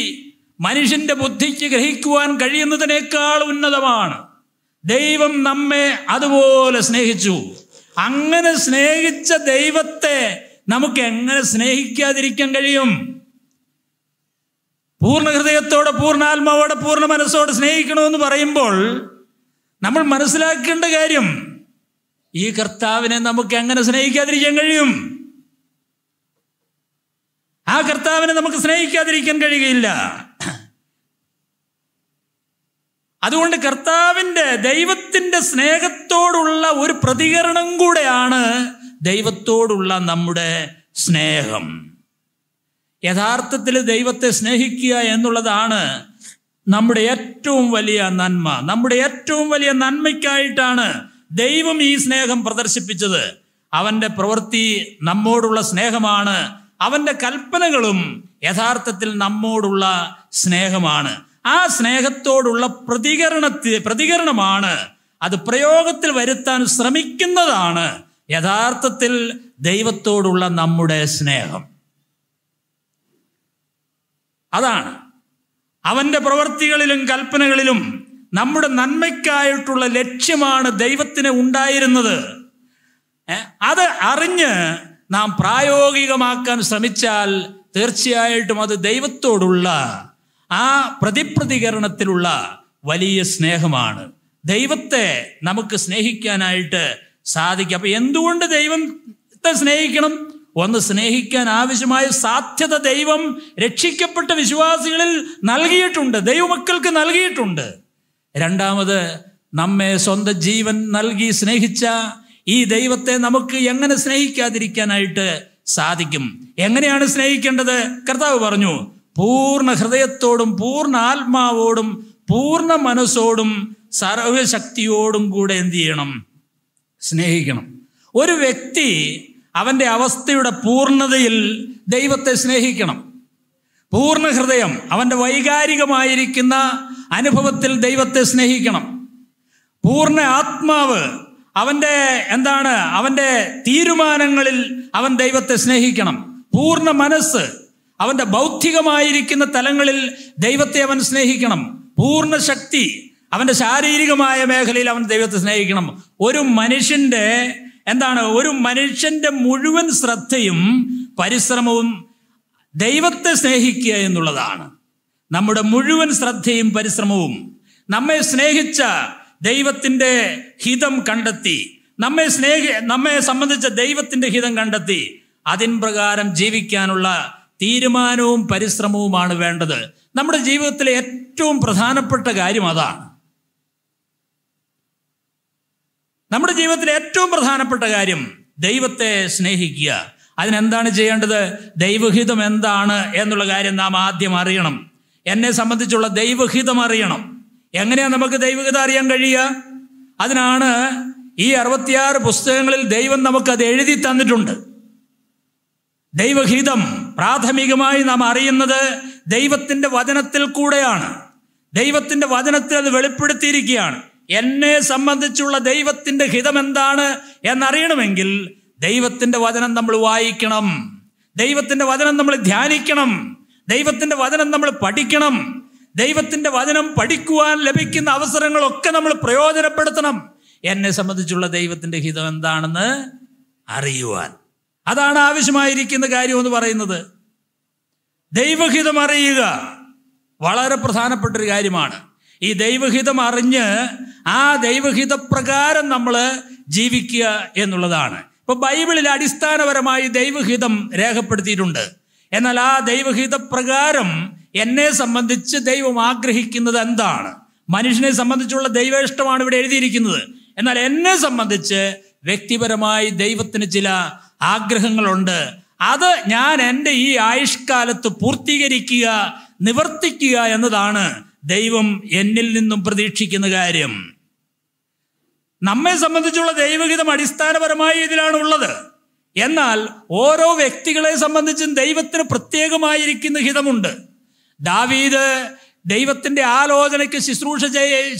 മനുഷ്യന്റെ ബുദ്ധിക്ക് ഗ്രഹിക്കുവാൻ കഴിയുന്നതിനേക്കാൾ ഉന്നതമാണ് ദൈവം നമ്മെ അതുപോലെ സ്നേഹിച്ചു അങ്ങനെ സ്നേഹിച്ച ദൈവത്തെ നമുക്ക് എങ്ങനെ സ്നേഹിക്കാതിരിക്കാൻ കഴിയും പൂർണ്ണ ഹൃദയത്തോടെ പൂർണ്ണാത്മാവോടെ പൂർണ്ണ മനസ്സോടെ സ്നേഹിക്കണമെന്ന് പറയുമ്പോൾ നമ്മൾ മനസ്സിലാക്കേണ്ട കാര്യം ഈ കർത്താവിനെ നമുക്ക് എങ്ങനെ സ്നേഹിക്കാതിരിക്കാൻ കഴിയും ആ കർത്താവിനെ നമുക്ക് സ്നേഹിക്കാതിരിക്കാൻ കഴിയുകയില്ല അതുകൊണ്ട് കർത്താവിൻ്റെ ദൈവത്തിൻ്റെ സ്നേഹത്തോടുള്ള ഒരു പ്രതികരണം കൂടെയാണ് ദൈവത്തോടുള്ള നമ്മുടെ സ്നേഹം യഥാർത്ഥത്തിൽ ദൈവത്തെ സ്നേഹിക്കുക എന്നുള്ളതാണ് നമ്മുടെ ഏറ്റവും വലിയ നന്മ നമ്മുടെ ഏറ്റവും വലിയ നന്മയ്ക്കായിട്ടാണ് ദൈവം ഈ സ്നേഹം പ്രദർശിപ്പിച്ചത് അവന്റെ പ്രവൃത്തി നമ്മോടുള്ള സ്നേഹമാണ് അവന്റെ കൽപ്പനകളും യഥാർത്ഥത്തിൽ നമ്മോടുള്ള സ്നേഹമാണ് ആ സ്നേഹത്തോടുള്ള പ്രതികരണത്തെ പ്രതികരണമാണ് അത് പ്രയോഗത്തിൽ വരുത്താൻ ശ്രമിക്കുന്നതാണ് യഥാർത്ഥത്തിൽ ദൈവത്തോടുള്ള നമ്മുടെ സ്നേഹം അതാണ് അവന്റെ പ്രവൃത്തികളിലും കൽപ്പനകളിലും നമ്മുടെ നന്മയ്ക്കായിട്ടുള്ള ലക്ഷ്യമാണ് ദൈവത്തിന് ഉണ്ടായിരുന്നത് അത് അറിഞ്ഞ് നാം പ്രായോഗികമാക്കാൻ ശ്രമിച്ചാൽ തീർച്ചയായിട്ടും അത് ദൈവത്തോടുള്ള ആ പ്രതിപ്രതികരണത്തിലുള്ള വലിയ സ്നേഹമാണ് ദൈവത്തെ നമുക്ക് സ്നേഹിക്കാനായിട്ട് സാധിക്കും അപ്പം എന്തുകൊണ്ട് ദൈവത്തെ സ്നേഹിക്കണം ഒന്ന് സ്നേഹിക്കാൻ ആവശ്യമായ സാധ്യത ദൈവം രക്ഷിക്കപ്പെട്ട വിശ്വാസികളിൽ നൽകിയിട്ടുണ്ട് ദൈവമക്കൾക്ക് നൽകിയിട്ടുണ്ട് രണ്ടാമത് നമ്മെ സ്വന്തം ജീവൻ നൽകി സ്നേഹിച്ച ഈ ദൈവത്തെ നമുക്ക് എങ്ങനെ സ്നേഹിക്കാതിരിക്കാനായിട്ട് സാധിക്കും എങ്ങനെയാണ് സ്നേഹിക്കേണ്ടത് കർത്താവ് പറഞ്ഞു പൂർണ്ണ ഹൃദയത്തോടും പൂർണ്ണ ആത്മാവോടും പൂർണ്ണ മനസ്സോടും സർവശക്തിയോടും കൂടെ എന്ത് ചെയ്യണം സ്നേഹിക്കണം ഒരു വ്യക്തി അവൻ്റെ അവസ്ഥയുടെ പൂർണ്ണതയിൽ ദൈവത്തെ സ്നേഹിക്കണം പൂർണ്ണ ഹൃദയം അവൻ്റെ വൈകാരികമായിരിക്കുന്ന അനുഭവത്തിൽ ദൈവത്തെ സ്നേഹിക്കണം പൂർണ്ണ ആത്മാവ് അവൻ്റെ എന്താണ് അവൻ്റെ തീരുമാനങ്ങളിൽ അവൻ ദൈവത്തെ സ്നേഹിക്കണം പൂർണ്ണ മനസ്സ് അവൻ്റെ ബൗദ്ധികമായിരിക്കുന്ന തലങ്ങളിൽ ദൈവത്തെ അവൻ സ്നേഹിക്കണം പൂർണ്ണ ശക്തി അവൻ്റെ ശാരീരികമായ മേഖലയിൽ അവൻ ദൈവത്തെ സ്നേഹിക്കണം ഒരു മനുഷ്യൻ്റെ എന്താണ് ഒരു മനുഷ്യൻ്റെ മുഴുവൻ ശ്രദ്ധയും പരിശ്രമവും ദൈവത്തെ സ്നേഹിക്കുക എന്നുള്ളതാണ് നമ്മുടെ മുഴുവൻ ശ്രദ്ധയും പരിശ്രമവും നമ്മെ സ്നേഹിച്ച ദൈവത്തിൻ്റെ ഹിതം കണ്ടെത്തി നമ്മെ സ്നേഹി നമ്മെ സംബന്ധിച്ച ദൈവത്തിൻ്റെ ഹിതം കണ്ടെത്തി അതിൻ പ്രകാരം ജീവിക്കാനുള്ള തീരുമാനവും പരിശ്രമവുമാണ് വേണ്ടത് നമ്മുടെ ജീവിതത്തിലെ ഏറ്റവും പ്രധാനപ്പെട്ട കാര്യം അതാണ് നമ്മുടെ ജീവിതത്തിലെ ഏറ്റവും പ്രധാനപ്പെട്ട കാര്യം ദൈവത്തെ സ്നേഹിക്കുക അതിനെന്താണ് ചെയ്യേണ്ടത് ദൈവഹിതം എന്താണ് എന്നുള്ള കാര്യം നാം ആദ്യം അറിയണം എന്നെ സംബന്ധിച്ചുള്ള ദൈവഹിതം അറിയണം എങ്ങനെയാണ് നമുക്ക് ദൈവഹിതം അറിയാൻ കഴിയുക അതിനാണ് ഈ അറുപത്തിയാറ് പുസ്തകങ്ങളിൽ ദൈവം നമുക്കത് എഴുതി തന്നിട്ടുണ്ട് ദൈവഹിതം പ്രാഥമികമായി നാം അറിയുന്നത് ദൈവത്തിൻ്റെ വചനത്തിൽ കൂടെയാണ് ദൈവത്തിൻ്റെ വചനത്തിൽ അത് വെളിപ്പെടുത്തിയിരിക്കുകയാണ് എന്നെ സംബന്ധിച്ചുള്ള ദൈവത്തിൻ്റെ ഹിതം എന്താണ് എന്നറിയണമെങ്കിൽ ദൈവത്തിൻ്റെ വചനം നമ്മൾ വായിക്കണം ദൈവത്തിൻ്റെ വചനം നമ്മൾ ധ്യാനിക്കണം ദൈവത്തിൻ്റെ വചനം നമ്മൾ പഠിക്കണം ദൈവത്തിൻ്റെ വചനം പഠിക്കുവാൻ ലഭിക്കുന്ന അവസരങ്ങളൊക്കെ നമ്മൾ പ്രയോജനപ്പെടുത്തണം എന്നെ സംബന്ധിച്ചുള്ള ദൈവത്തിൻ്റെ ഹിതം എന്താണെന്ന് അറിയുവാൻ അതാണ് ആവശ്യമായിരിക്കുന്ന കാര്യം എന്ന് പറയുന്നത് ദൈവഹിതം അറിയുക വളരെ പ്രധാനപ്പെട്ടൊരു കാര്യമാണ് ഈ ദൈവഹിതം അറിഞ്ഞ് ആ ദൈവഹിതപ്രകാരം നമ്മൾ ജീവിക്കുക എന്നുള്ളതാണ് ഇപ്പൊ ബൈബിളിൽ അടിസ്ഥാനപരമായി ദൈവഹിതം രേഖപ്പെടുത്തിയിട്ടുണ്ട് എന്നാൽ ആ ദൈവഹിത പ്രകാരം എന്നെ സംബന്ധിച്ച് ദൈവം ആഗ്രഹിക്കുന്നത് എന്താണ് മനുഷ്യനെ സംബന്ധിച്ചുള്ള ദൈവേഷ്ടമാണ് ഇവിടെ എഴുതിയിരിക്കുന്നത് എന്നാൽ എന്നെ സംബന്ധിച്ച് വ്യക്തിപരമായി ദൈവത്തിന് ചില ആഗ്രഹങ്ങളുണ്ട് അത് ഞാൻ എൻ്റെ ഈ ആയുഷ്കാലത്ത് പൂർത്തീകരിക്കുക നിവർത്തിക്കുക എന്നതാണ് ദൈവം എന്നിൽ നിന്നും പ്രതീക്ഷിക്കുന്ന കാര്യം നമ്മെ സംബന്ധിച്ചുള്ള ദൈവഹിതം അടിസ്ഥാനപരമായി ഇതിലാണ് ഉള്ളത് എന്നാൽ ഓരോ വ്യക്തികളെ സംബന്ധിച്ചും ദൈവത്തിന് പ്രത്യേകമായിരിക്കുന്ന ഹിതമുണ്ട് ദാവീദ് ദൈവത്തിന്റെ ആലോചനയ്ക്ക് ശുശ്രൂഷ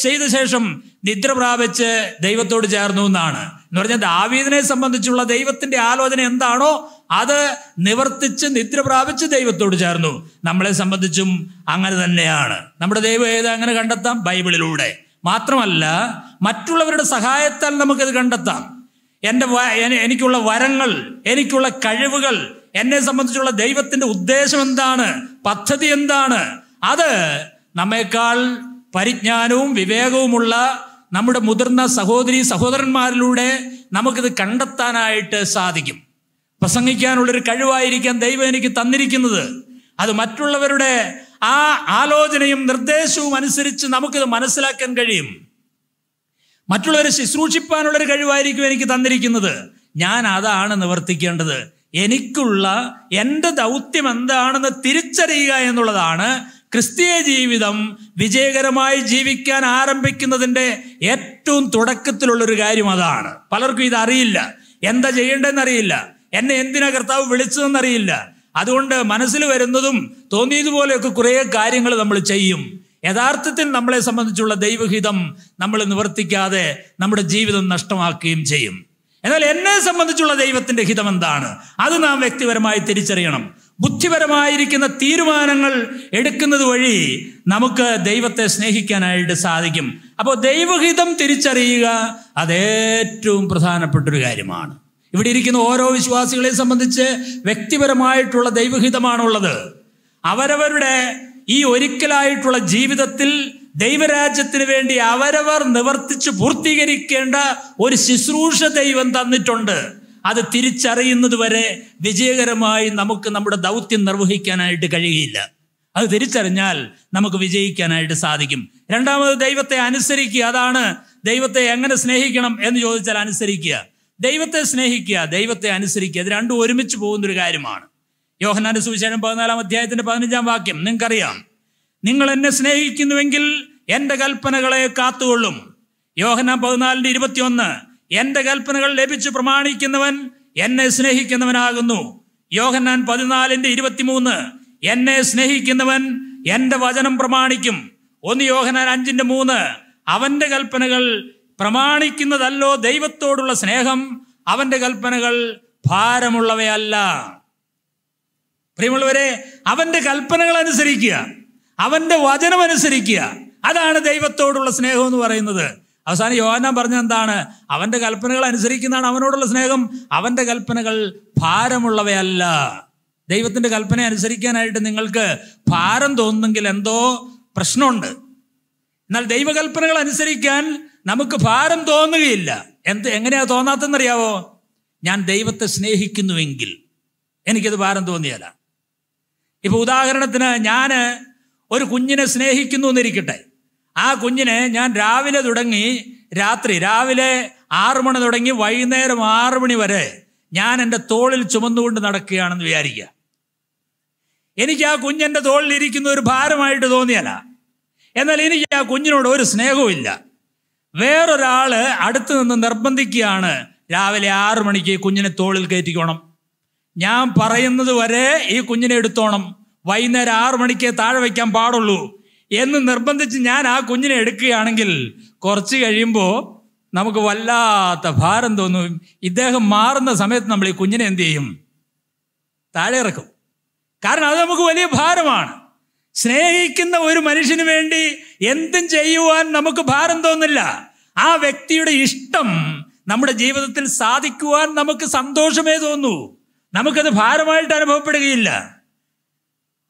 ചെയ്ത ശേഷം നിദ്ര പ്രാപിച്ച് ദൈവത്തോട് ചേർന്നു എന്നാണ് എന്ന് പറഞ്ഞാൽ ദാവീദിനെ സംബന്ധിച്ചുള്ള ദൈവത്തിന്റെ ആലോചന എന്താണോ അത് നിവർത്തിച്ച് നിദ്ര പ്രാപിച്ച് ദൈവത്തോട് ചേർന്നു നമ്മളെ സംബന്ധിച്ചും അങ്ങനെ തന്നെയാണ് നമ്മുടെ ദൈവം ഏത് അങ്ങനെ കണ്ടെത്താം ബൈബിളിലൂടെ മാത്രമല്ല മറ്റുള്ളവരുടെ സഹായത്താൽ നമുക്കിത് കണ്ടെത്താം എൻ്റെ എനിക്കുള്ള വരങ്ങൾ എനിക്കുള്ള കഴിവുകൾ എന്നെ സംബന്ധിച്ചുള്ള ദൈവത്തിൻ്റെ ഉദ്ദേശം എന്താണ് പദ്ധതി എന്താണ് അത് നമ്മേക്കാൾ പരിജ്ഞാനവും വിവേകവുമുള്ള നമ്മുടെ മുതിർന്ന സഹോദരി സഹോദരന്മാരിലൂടെ നമുക്കിത് കണ്ടെത്താനായിട്ട് സാധിക്കും പ്രസംഗിക്കാനുള്ളൊരു കഴിവായിരിക്കാൻ ദൈവം എനിക്ക് തന്നിരിക്കുന്നത് അത് മറ്റുള്ളവരുടെ ആ ആലോചനയും നിർദ്ദേശവും അനുസരിച്ച് നമുക്കിത് മനസ്സിലാക്കാൻ കഴിയും മറ്റുള്ളവരെ ശുശ്രൂഷിപ്പാനുള്ളൊരു കഴിവായിരിക്കും എനിക്ക് തന്നിരിക്കുന്നത് ഞാൻ അതാണ് നിവർത്തിക്കേണ്ടത് എനിക്കുള്ള എൻ്റെ ദൗത്യം എന്താണെന്ന് തിരിച്ചറിയുക എന്നുള്ളതാണ് ക്രിസ്തീയ ജീവിതം വിജയകരമായി ജീവിക്കാൻ ആരംഭിക്കുന്നതിൻ്റെ ഏറ്റവും തുടക്കത്തിലുള്ളൊരു കാര്യം അതാണ് പലർക്കും ഇതറിയില്ല എന്താ ചെയ്യേണ്ടതെന്നറിയില്ല അറിയില്ല എന്നെ എന്തിനാ കർത്താവ് വിളിച്ചതെന്നറിയില്ല അതുകൊണ്ട് മനസ്സിൽ വരുന്നതും തോന്നിയതുപോലെയൊക്കെ കുറേ കാര്യങ്ങൾ നമ്മൾ ചെയ്യും യഥാർത്ഥത്തിൽ നമ്മളെ സംബന്ധിച്ചുള്ള ദൈവഹിതം നമ്മൾ നിവർത്തിക്കാതെ നമ്മുടെ ജീവിതം നഷ്ടമാക്കുകയും ചെയ്യും എന്നാൽ എന്നെ സംബന്ധിച്ചുള്ള ദൈവത്തിന്റെ ഹിതം എന്താണ് അത് നാം വ്യക്തിപരമായി തിരിച്ചറിയണം ബുദ്ധിപരമായിരിക്കുന്ന തീരുമാനങ്ങൾ എടുക്കുന്നത് വഴി നമുക്ക് ദൈവത്തെ സ്നേഹിക്കാനായിട്ട് സാധിക്കും അപ്പോൾ ദൈവഹിതം തിരിച്ചറിയുക അതേറ്റവും പ്രധാനപ്പെട്ടൊരു കാര്യമാണ് ഇവിടെ ഇരിക്കുന്ന ഓരോ വിശ്വാസികളെ സംബന്ധിച്ച് വ്യക്തിപരമായിട്ടുള്ള ദൈവഹിതമാണുള്ളത് അവരവരുടെ ഈ ഒരിക്കലായിട്ടുള്ള ജീവിതത്തിൽ ദൈവരാജ്യത്തിന് വേണ്ടി അവരവർ നിവർത്തിച്ച് പൂർത്തീകരിക്കേണ്ട ഒരു ശുശ്രൂഷ ദൈവം തന്നിട്ടുണ്ട് അത് തിരിച്ചറിയുന്നത് വരെ വിജയകരമായി നമുക്ക് നമ്മുടെ ദൗത്യം നിർവഹിക്കാനായിട്ട് കഴിയില്ല അത് തിരിച്ചറിഞ്ഞാൽ നമുക്ക് വിജയിക്കാനായിട്ട് സാധിക്കും രണ്ടാമത് ദൈവത്തെ അനുസരിക്കുക അതാണ് ദൈവത്തെ എങ്ങനെ സ്നേഹിക്കണം എന്ന് ചോദിച്ചാൽ അനുസരിക്കുക ദൈവത്തെ സ്നേഹിക്കുക ദൈവത്തെ അനുസരിക്കുക ഇത് രണ്ടും ഒരുമിച്ച് പോകുന്ന ഒരു കാര്യമാണ് യോഹനാന്റെ സുവിശേഷം പതിനാലാം അധ്യായത്തിന്റെ പതിനഞ്ചാം വാക്യം നിങ്ങൾക്കറിയാം നിങ്ങൾ എന്നെ സ്നേഹിക്കുന്നുവെങ്കിൽ എൻ്റെ കൽപ്പനകളെ കാത്തുകൊള്ളും യോഹന പതിനാലിന്റെ ഇരുപത്തിയൊന്ന് എൻ്റെ കൽപ്പനകൾ ലഭിച്ചു പ്രമാണിക്കുന്നവൻ എന്നെ സ്നേഹിക്കുന്നവനാകുന്നു യോഹന്നാൻ പതിനാലിന്റെ ഇരുപത്തിമൂന്ന് എന്നെ സ്നേഹിക്കുന്നവൻ എൻ്റെ വചനം പ്രമാണിക്കും ഒന്ന് യോഹനാൻ അഞ്ചിന്റെ മൂന്ന് അവൻ്റെ കൽപ്പനകൾ പ്രമാണിക്കുന്നതല്ലോ ദൈവത്തോടുള്ള സ്നേഹം അവൻ്റെ കൽപ്പനകൾ ഭാരമുള്ളവയല്ല പ്രിയമുള്ളവരെ അവൻ്റെ കൽപ്പനകൾ അനുസരിക്കുക അവൻ്റെ വചനം അനുസരിക്കുക അതാണ് ദൈവത്തോടുള്ള സ്നേഹം എന്ന് പറയുന്നത് അവസാനം യോഹന്നാൻ പറഞ്ഞ എന്താണ് അവൻ്റെ കൽപ്പനകൾ അനുസരിക്കുന്നതാണ് അവനോടുള്ള സ്നേഹം അവൻ്റെ കൽപ്പനകൾ ഭാരമുള്ളവയല്ല ദൈവത്തിൻ്റെ കൽപ്പന അനുസരിക്കാനായിട്ട് നിങ്ങൾക്ക് ഭാരം തോന്നുന്നെങ്കിൽ എന്തോ പ്രശ്നമുണ്ട് എന്നാൽ ദൈവകൽപ്പനകൾ അനുസരിക്കാൻ നമുക്ക് ഭാരം തോന്നുകയില്ല എന്ത് എങ്ങനെയാ തോന്നാത്തെന്നറിയാവോ ഞാൻ ദൈവത്തെ സ്നേഹിക്കുന്നുവെങ്കിൽ എനിക്കത് ഭാരം തോന്നിയാലാണ് ഇപ്പോൾ ഉദാഹരണത്തിന് ഞാൻ ഒരു കുഞ്ഞിനെ സ്നേഹിക്കുന്നു എന്നിരിക്കട്ടെ ആ കുഞ്ഞിനെ ഞാൻ രാവിലെ തുടങ്ങി രാത്രി രാവിലെ ആറു മണി തുടങ്ങി വൈകുന്നേരം ആറു മണി വരെ ഞാൻ എൻ്റെ തോളിൽ ചുമന്നുകൊണ്ട് നടക്കുകയാണെന്ന് വിചാരിക്കുക എനിക്ക് ആ കുഞ്ഞെൻ്റെ ഇരിക്കുന്ന ഒരു ഭാരമായിട്ട് തോന്നിയല്ല എന്നാൽ എനിക്ക് ആ കുഞ്ഞിനോട് ഒരു സ്നേഹവുമില്ല വേറൊരാള് അടുത്ത് നിന്ന് നിർബന്ധിക്കുകയാണ് രാവിലെ ആറു മണിക്ക് കുഞ്ഞിനെ തോളിൽ കയറ്റിക്കോണം ഞാൻ പറയുന്നത് വരെ ഈ കുഞ്ഞിനെ എടുത്തോണം വൈകുന്നേരം ആറു മണിക്ക് താഴെ വയ്ക്കാൻ പാടുള്ളൂ എന്ന് നിർബന്ധിച്ച് ഞാൻ ആ കുഞ്ഞിനെ എടുക്കുകയാണെങ്കിൽ കുറച്ച് കഴിയുമ്പോൾ നമുക്ക് വല്ലാത്ത ഭാരം തോന്നും ഇദ്ദേഹം മാറുന്ന സമയത്ത് നമ്മൾ ഈ കുഞ്ഞിനെ എന്ത് ചെയ്യും താഴെ ഇറക്കും കാരണം അത് നമുക്ക് വലിയ ഭാരമാണ് സ്നേഹിക്കുന്ന ഒരു മനുഷ്യന് വേണ്ടി എന്തും ചെയ്യുവാൻ നമുക്ക് ഭാരം തോന്നില്ല ആ വ്യക്തിയുടെ ഇഷ്ടം നമ്മുടെ ജീവിതത്തിൽ സാധിക്കുവാൻ നമുക്ക് സന്തോഷമേ തോന്നൂ നമുക്കത് ഭാരമായിട്ട് അനുഭവപ്പെടുകയില്ല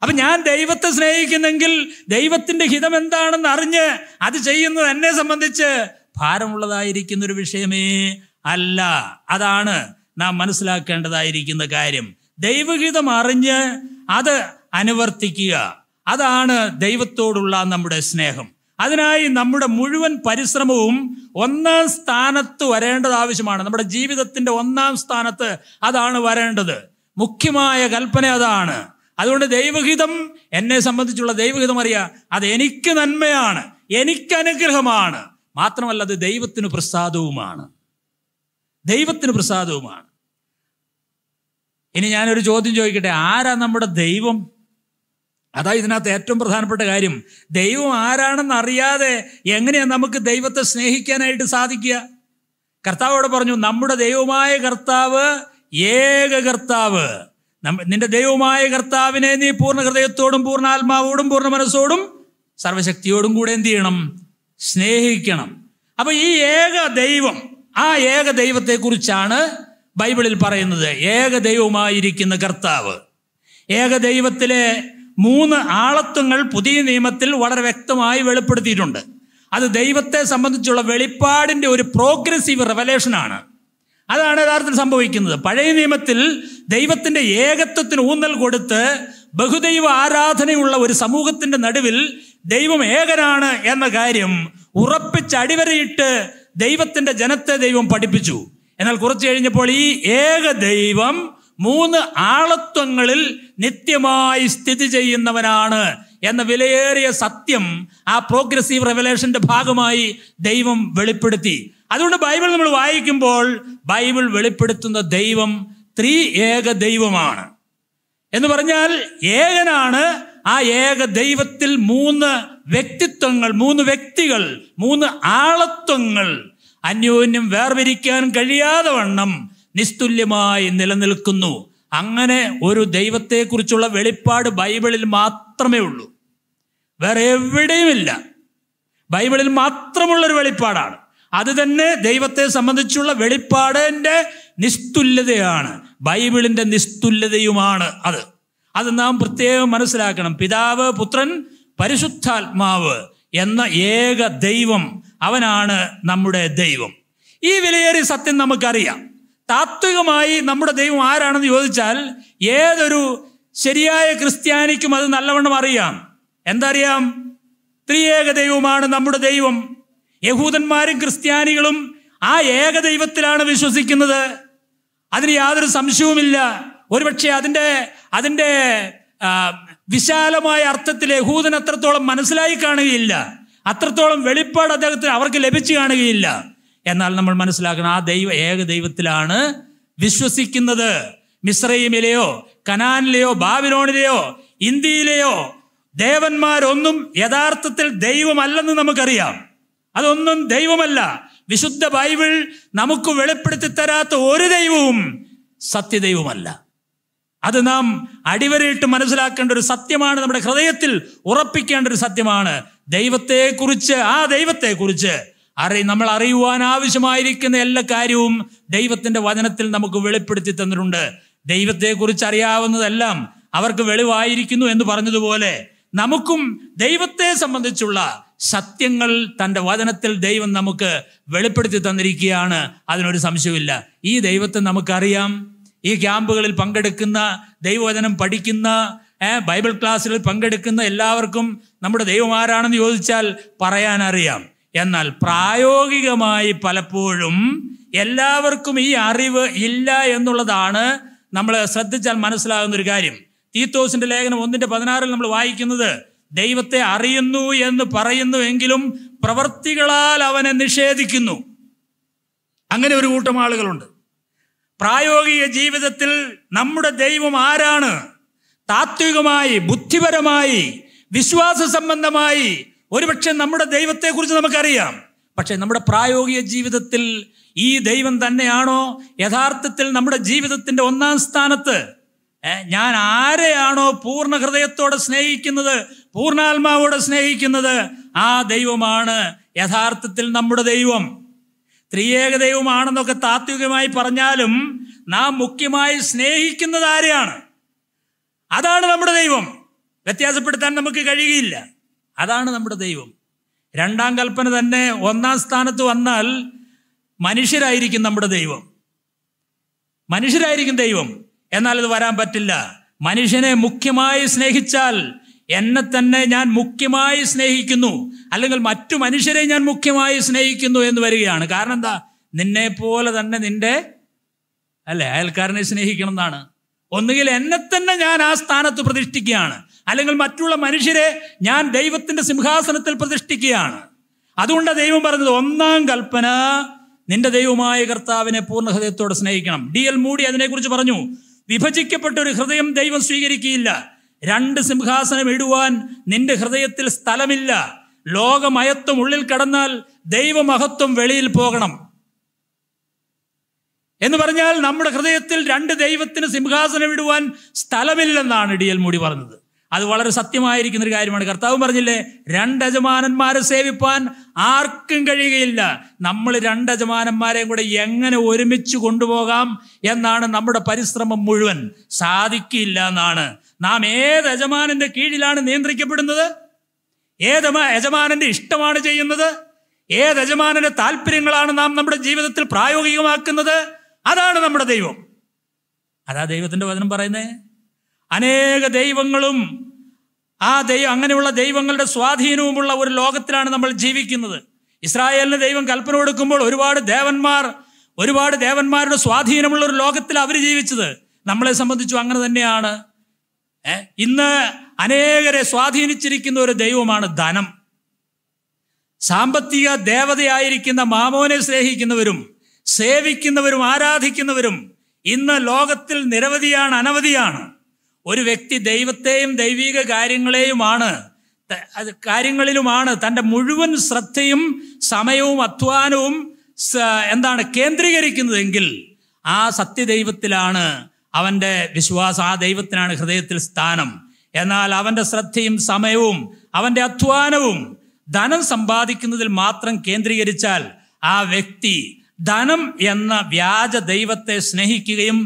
അപ്പം ഞാൻ ദൈവത്തെ സ്നേഹിക്കുന്നെങ്കിൽ ദൈവത്തിൻ്റെ ഹിതം എന്താണെന്ന് അറിഞ്ഞ് അത് ചെയ്യുന്നത് എന്നെ സംബന്ധിച്ച് ഭാരമുള്ളതായിരിക്കുന്ന ഒരു വിഷയമേ അല്ല അതാണ് നാം മനസ്സിലാക്കേണ്ടതായിരിക്കുന്ന കാര്യം ദൈവഹിതം അറിഞ്ഞ് അത് അനുവർത്തിക്കുക അതാണ് ദൈവത്തോടുള്ള നമ്മുടെ സ്നേഹം അതിനായി നമ്മുടെ മുഴുവൻ പരിശ്രമവും ഒന്നാം സ്ഥാനത്ത് വരേണ്ടത് ആവശ്യമാണ് നമ്മുടെ ജീവിതത്തിന്റെ ഒന്നാം സ്ഥാനത്ത് അതാണ് വരേണ്ടത് മുഖ്യമായ കൽപ്പന അതാണ് അതുകൊണ്ട് ദൈവഹിതം എന്നെ സംബന്ധിച്ചുള്ള ദൈവഹിതം അറിയാം അത് എനിക്ക് നന്മയാണ് എനിക്ക് അനുഗ്രഹമാണ് മാത്രമല്ല അത് ദൈവത്തിന് പ്രസാദവുമാണ് ദൈവത്തിന് പ്രസാദവുമാണ് ഇനി ഞാനൊരു ചോദ്യം ചോദിക്കട്ടെ ആരാ നമ്മുടെ ദൈവം അതാ ഇതിനകത്ത് ഏറ്റവും പ്രധാനപ്പെട്ട കാര്യം ദൈവം ആരാണെന്ന് അറിയാതെ എങ്ങനെയാണ് നമുക്ക് ദൈവത്തെ സ്നേഹിക്കാനായിട്ട് സാധിക്കുക കർത്താവോട് പറഞ്ഞു നമ്മുടെ ദൈവമായ കർത്താവ് ഏക കർത്താവ് നിന്റെ ദൈവമായ കർത്താവിനെ നീ പൂർണ്ണ ഹൃദയത്തോടും പൂർണ്ണ ആത്മാവോടും പൂർണ്ണ മനസ്സോടും സർവശക്തിയോടും കൂടെ എന്ത് ചെയ്യണം സ്നേഹിക്കണം അപ്പൊ ഈ ഏക ദൈവം ആ ഏക ദൈവത്തെക്കുറിച്ചാണ് ബൈബിളിൽ പറയുന്നത് ഏക ദൈവമായിരിക്കുന്ന കർത്താവ് ഏക ദൈവത്തിലെ മൂന്ന് ആളത്വങ്ങൾ പുതിയ നിയമത്തിൽ വളരെ വ്യക്തമായി വെളിപ്പെടുത്തിയിട്ടുണ്ട് അത് ദൈവത്തെ സംബന്ധിച്ചുള്ള വെളിപ്പാടിൻ്റെ ഒരു പ്രോഗ്രസീവ് റെവലേഷനാണ് അതാണ് യഥാർത്ഥത്തിൽ സംഭവിക്കുന്നത് പഴയ നിയമത്തിൽ ദൈവത്തിൻ്റെ ഏകത്വത്തിന് ഊന്നൽ കൊടുത്ത് ബഹുദൈവ ആരാധനയുള്ള ഒരു സമൂഹത്തിൻ്റെ നടുവിൽ ദൈവം ഏകനാണ് എന്ന കാര്യം ഉറപ്പിച്ച് അടിവരയിട്ട് ദൈവത്തിൻ്റെ ജനത്തെ ദൈവം പഠിപ്പിച്ചു എന്നാൽ കുറച്ച് കഴിഞ്ഞപ്പോൾ ഈ ഏക ദൈവം മൂന്ന് ആളത്വങ്ങളിൽ നിത്യമായി സ്ഥിതി ചെയ്യുന്നവനാണ് എന്ന വിലയേറിയ സത്യം ആ പ്രോഗ്രസീവ് റെവലേഷന്റെ ഭാഗമായി ദൈവം വെളിപ്പെടുത്തി അതുകൊണ്ട് ബൈബിൾ നമ്മൾ വായിക്കുമ്പോൾ ബൈബിൾ വെളിപ്പെടുത്തുന്ന ദൈവം ത്രീ ഏക ദൈവമാണ് എന്ന് പറഞ്ഞാൽ ഏകനാണ് ആ ഏക ദൈവത്തിൽ മൂന്ന് വ്യക്തിത്വങ്ങൾ മൂന്ന് വ്യക്തികൾ മൂന്ന് ആളത്വങ്ങൾ അന്യോന്യം വേർതിരിക്കാൻ കഴിയാതെ വണ്ണം നിസ്തുല്യമായി നിലനിൽക്കുന്നു അങ്ങനെ ഒരു ദൈവത്തെക്കുറിച്ചുള്ള വെളിപ്പാട് ബൈബിളിൽ മാത്രമേ ഉള്ളൂ വേറെ എവിടെയുമില്ല ബൈബിളിൽ മാത്രമുള്ളൊരു വെളിപ്പാടാണ് അത് തന്നെ ദൈവത്തെ സംബന്ധിച്ചുള്ള വെളിപ്പാടിൻ്റെ നിസ്തുല്യതയാണ് ബൈബിളിൻ്റെ നിസ്തുല്യതയുമാണ് അത് അത് നാം പ്രത്യേകം മനസ്സിലാക്കണം പിതാവ് പുത്രൻ പരിശുദ്ധാത്മാവ് എന്ന ഏക ദൈവം അവനാണ് നമ്മുടെ ദൈവം ഈ വിലയേറിയ സത്യം നമുക്കറിയാം താത്വികമായി നമ്മുടെ ദൈവം ആരാണെന്ന് ചോദിച്ചാൽ ഏതൊരു ശരിയായ ക്രിസ്ത്യാനിക്കും അത് നല്ലവണ്ണം അറിയാം എന്തറിയാം ത്രിയേക ദൈവമാണ് നമ്മുടെ ദൈവം യഹൂദന്മാരും ക്രിസ്ത്യാനികളും ആ ഏക ദൈവത്തിലാണ് വിശ്വസിക്കുന്നത് അതിന് യാതൊരു സംശയവുമില്ല ഒരുപക്ഷെ അതിൻ്റെ അതിൻ്റെ വിശാലമായ അർത്ഥത്തിൽ യഹൂദൻ അത്രത്തോളം മനസ്സിലായി കാണുകയില്ല അത്രത്തോളം വെളിപ്പാട് അദ്ദേഹത്തിന് അവർക്ക് ലഭിച്ചു കാണുകയില്ല എന്നാൽ നമ്മൾ മനസ്സിലാക്കണം ആ ദൈവ ഏക ദൈവത്തിലാണ് വിശ്വസിക്കുന്നത് മിശ്രയിമിലെയോ കനാനിലെയോ ബാബിലോണിലെയോ ഇന്ത്യയിലെയോ ദേവന്മാരൊന്നും യഥാർത്ഥത്തിൽ ദൈവമല്ലെന്ന് നമുക്കറിയാം അതൊന്നും ദൈവമല്ല വിശുദ്ധ ബൈബിൾ നമുക്ക് വെളിപ്പെടുത്തി തരാത്ത ഒരു ദൈവവും സത്യദൈവമല്ല അത് നാം അടിവരയിട്ട് മനസ്സിലാക്കേണ്ട ഒരു സത്യമാണ് നമ്മുടെ ഹൃദയത്തിൽ ഉറപ്പിക്കേണ്ട ഒരു സത്യമാണ് ദൈവത്തെക്കുറിച്ച് ആ ദൈവത്തെക്കുറിച്ച് അറി നമ്മൾ അറിയുവാൻ ആവശ്യമായിരിക്കുന്ന എല്ലാ കാര്യവും ദൈവത്തിന്റെ വചനത്തിൽ നമുക്ക് വെളിപ്പെടുത്തി തന്നിട്ടുണ്ട് ദൈവത്തെക്കുറിച്ച് അറിയാവുന്നതെല്ലാം അവർക്ക് വെളിവായിരിക്കുന്നു എന്ന് പറഞ്ഞതുപോലെ നമുക്കും ദൈവത്തെ സംബന്ധിച്ചുള്ള സത്യങ്ങൾ തൻ്റെ വചനത്തിൽ ദൈവം നമുക്ക് വെളിപ്പെടുത്തി തന്നിരിക്കുകയാണ് അതിനൊരു സംശയമില്ല ഈ ദൈവത്തെ നമുക്കറിയാം ഈ ക്യാമ്പുകളിൽ പങ്കെടുക്കുന്ന ദൈവവചനം പഠിക്കുന്ന ബൈബിൾ ക്ലാസ്സിൽ പങ്കെടുക്കുന്ന എല്ലാവർക്കും നമ്മുടെ ദൈവം ആരാണെന്ന് ചോദിച്ചാൽ പറയാനറിയാം എന്നാൽ പ്രായോഗികമായി പലപ്പോഴും എല്ലാവർക്കും ഈ അറിവ് ഇല്ല എന്നുള്ളതാണ് നമ്മൾ ശ്രദ്ധിച്ചാൽ മനസ്സിലാകുന്ന ഒരു കാര്യം തീത്തോസിന്റെ ലേഖനം ഒന്നിന്റെ പതിനാറിൽ നമ്മൾ വായിക്കുന്നത് ദൈവത്തെ അറിയുന്നു എന്ന് പറയുന്നുവെങ്കിലും പ്രവൃത്തികളാൽ അവനെ നിഷേധിക്കുന്നു അങ്ങനെ ഒരു കൂട്ടം ആളുകളുണ്ട് പ്രായോഗിക ജീവിതത്തിൽ നമ്മുടെ ദൈവം ആരാണ് താത്വികമായി ബുദ്ധിപരമായി വിശ്വാസ സംബന്ധമായി ഒരുപക്ഷെ നമ്മുടെ ദൈവത്തെക്കുറിച്ച് നമുക്കറിയാം പക്ഷേ നമ്മുടെ പ്രായോഗിക ജീവിതത്തിൽ ഈ ദൈവം തന്നെയാണോ യഥാർത്ഥത്തിൽ നമ്മുടെ ജീവിതത്തിൻ്റെ ഒന്നാം സ്ഥാനത്ത് ഞാൻ ആരെയാണോ പൂർണ്ണ ഹൃദയത്തോടെ സ്നേഹിക്കുന്നത് പൂർണ്ണാത്മാവോടെ സ്നേഹിക്കുന്നത് ആ ദൈവമാണ് യഥാർത്ഥത്തിൽ നമ്മുടെ ദൈവം ത്രിയേക ദൈവമാണെന്നൊക്കെ താത്വികമായി പറഞ്ഞാലും നാം മുഖ്യമായി സ്നേഹിക്കുന്നത് ആരെയാണ് അതാണ് നമ്മുടെ ദൈവം വ്യത്യാസപ്പെടുത്താൻ നമുക്ക് കഴിയുകയില്ല അതാണ് നമ്മുടെ ദൈവം രണ്ടാം കൽപ്പന തന്നെ ഒന്നാം സ്ഥാനത്ത് വന്നാൽ മനുഷ്യരായിരിക്കും നമ്മുടെ ദൈവം മനുഷ്യരായിരിക്കും ദൈവം എന്നാൽ ഇത് വരാൻ പറ്റില്ല മനുഷ്യനെ മുഖ്യമായി സ്നേഹിച്ചാൽ എന്നെ തന്നെ ഞാൻ മുഖ്യമായി സ്നേഹിക്കുന്നു അല്ലെങ്കിൽ മറ്റു മനുഷ്യരെ ഞാൻ മുഖ്യമായി സ്നേഹിക്കുന്നു എന്ന് വരികയാണ് കാരണം എന്താ നിന്നെ പോലെ തന്നെ നിന്റെ അല്ലെ അയൽക്കാരനെ സ്നേഹിക്കണം എന്നാണ് ഒന്നുകിൽ എന്നെ തന്നെ ഞാൻ ആ സ്ഥാനത്ത് പ്രതിഷ്ഠിക്കുകയാണ് അല്ലെങ്കിൽ മറ്റുള്ള മനുഷ്യരെ ഞാൻ ദൈവത്തിന്റെ സിംഹാസനത്തിൽ പ്രതിഷ്ഠിക്കുകയാണ് അതുകൊണ്ട് ദൈവം പറഞ്ഞത് ഒന്നാം കൽപ്പന നിന്റെ ദൈവമായ കർത്താവിനെ പൂർണ്ണ ഹൃദയത്തോടെ സ്നേഹിക്കണം ഡി എൽ മൂടി അതിനെക്കുറിച്ച് പറഞ്ഞു വിഭജിക്കപ്പെട്ട ഒരു ഹൃദയം ദൈവം സ്വീകരിക്കുകയില്ല രണ്ട് സിംഹാസനം ഇടുവാൻ നിന്റെ ഹൃദയത്തിൽ സ്ഥലമില്ല ലോകമയത്വം ഉള്ളിൽ കടന്നാൽ ദൈവമഹത്വം വെളിയിൽ പോകണം എന്ന് പറഞ്ഞാൽ നമ്മുടെ ഹൃദയത്തിൽ രണ്ട് ദൈവത്തിന് സിംഹാസനം ഇടുവാൻ സ്ഥലമില്ലെന്നാണ് ഡി എൽ മൂടി പറഞ്ഞത് അത് വളരെ സത്യമായിരിക്കുന്ന ഒരു കാര്യമാണ് കർത്താവ് പറഞ്ഞില്ലേ രണ്ട് യജമാനന്മാരെ സേവിപ്പാൻ ആർക്കും കഴിയുകയില്ല നമ്മൾ രണ്ട് യജമാനന്മാരെയും കൂടെ എങ്ങനെ ഒരുമിച്ച് കൊണ്ടുപോകാം എന്നാണ് നമ്മുടെ പരിശ്രമം മുഴുവൻ സാധിക്കില്ല എന്നാണ് നാം ഏത് യജമാനന്റെ കീഴിലാണ് നിയന്ത്രിക്കപ്പെടുന്നത് ഏത് യജമാനന്റെ ഇഷ്ടമാണ് ചെയ്യുന്നത് ഏത് യജമാനന്റെ താല്പര്യങ്ങളാണ് നാം നമ്മുടെ ജീവിതത്തിൽ പ്രായോഗികമാക്കുന്നത് അതാണ് നമ്മുടെ ദൈവം അതാ ദൈവത്തിന്റെ വചനം പറയുന്നത് അനേക ദൈവങ്ങളും ആ ദൈവം അങ്ങനെയുള്ള ദൈവങ്ങളുടെ സ്വാധീനവുമുള്ള ഒരു ലോകത്തിലാണ് നമ്മൾ ജീവിക്കുന്നത് ഇസ്രായേലിന് ദൈവം കൽപ്പന കൊടുക്കുമ്പോൾ ഒരുപാട് ദേവന്മാർ ഒരുപാട് ദേവന്മാരുടെ സ്വാധീനമുള്ള ഒരു ലോകത്തിൽ അവർ ജീവിച്ചത് നമ്മളെ സംബന്ധിച്ചു അങ്ങനെ തന്നെയാണ് ഇന്ന് അനേകരെ സ്വാധീനിച്ചിരിക്കുന്ന ഒരു ദൈവമാണ് ധനം സാമ്പത്തിക ദേവതയായിരിക്കുന്ന മാമോനെ സ്നേഹിക്കുന്നവരും സേവിക്കുന്നവരും ആരാധിക്കുന്നവരും ഇന്ന് ലോകത്തിൽ നിരവധിയാണ് അനവധിയാണ് ഒരു വ്യക്തി ദൈവത്തെയും ദൈവിക കാര്യങ്ങളെയുമാണ് കാര്യങ്ങളിലുമാണ് തൻ്റെ മുഴുവൻ ശ്രദ്ധയും സമയവും അധ്വാനവും എന്താണ് കേന്ദ്രീകരിക്കുന്നതെങ്കിൽ ആ സത്യദൈവത്തിലാണ് അവൻ്റെ വിശ്വാസം ആ ദൈവത്തിനാണ് ഹൃദയത്തിൽ സ്ഥാനം എന്നാൽ അവൻ്റെ ശ്രദ്ധയും സമയവും അവൻ്റെ അധ്വാനവും ധനം സമ്പാദിക്കുന്നതിൽ മാത്രം കേന്ദ്രീകരിച്ചാൽ ആ വ്യക്തി ധനം എന്ന വ്യാജ ദൈവത്തെ സ്നേഹിക്കുകയും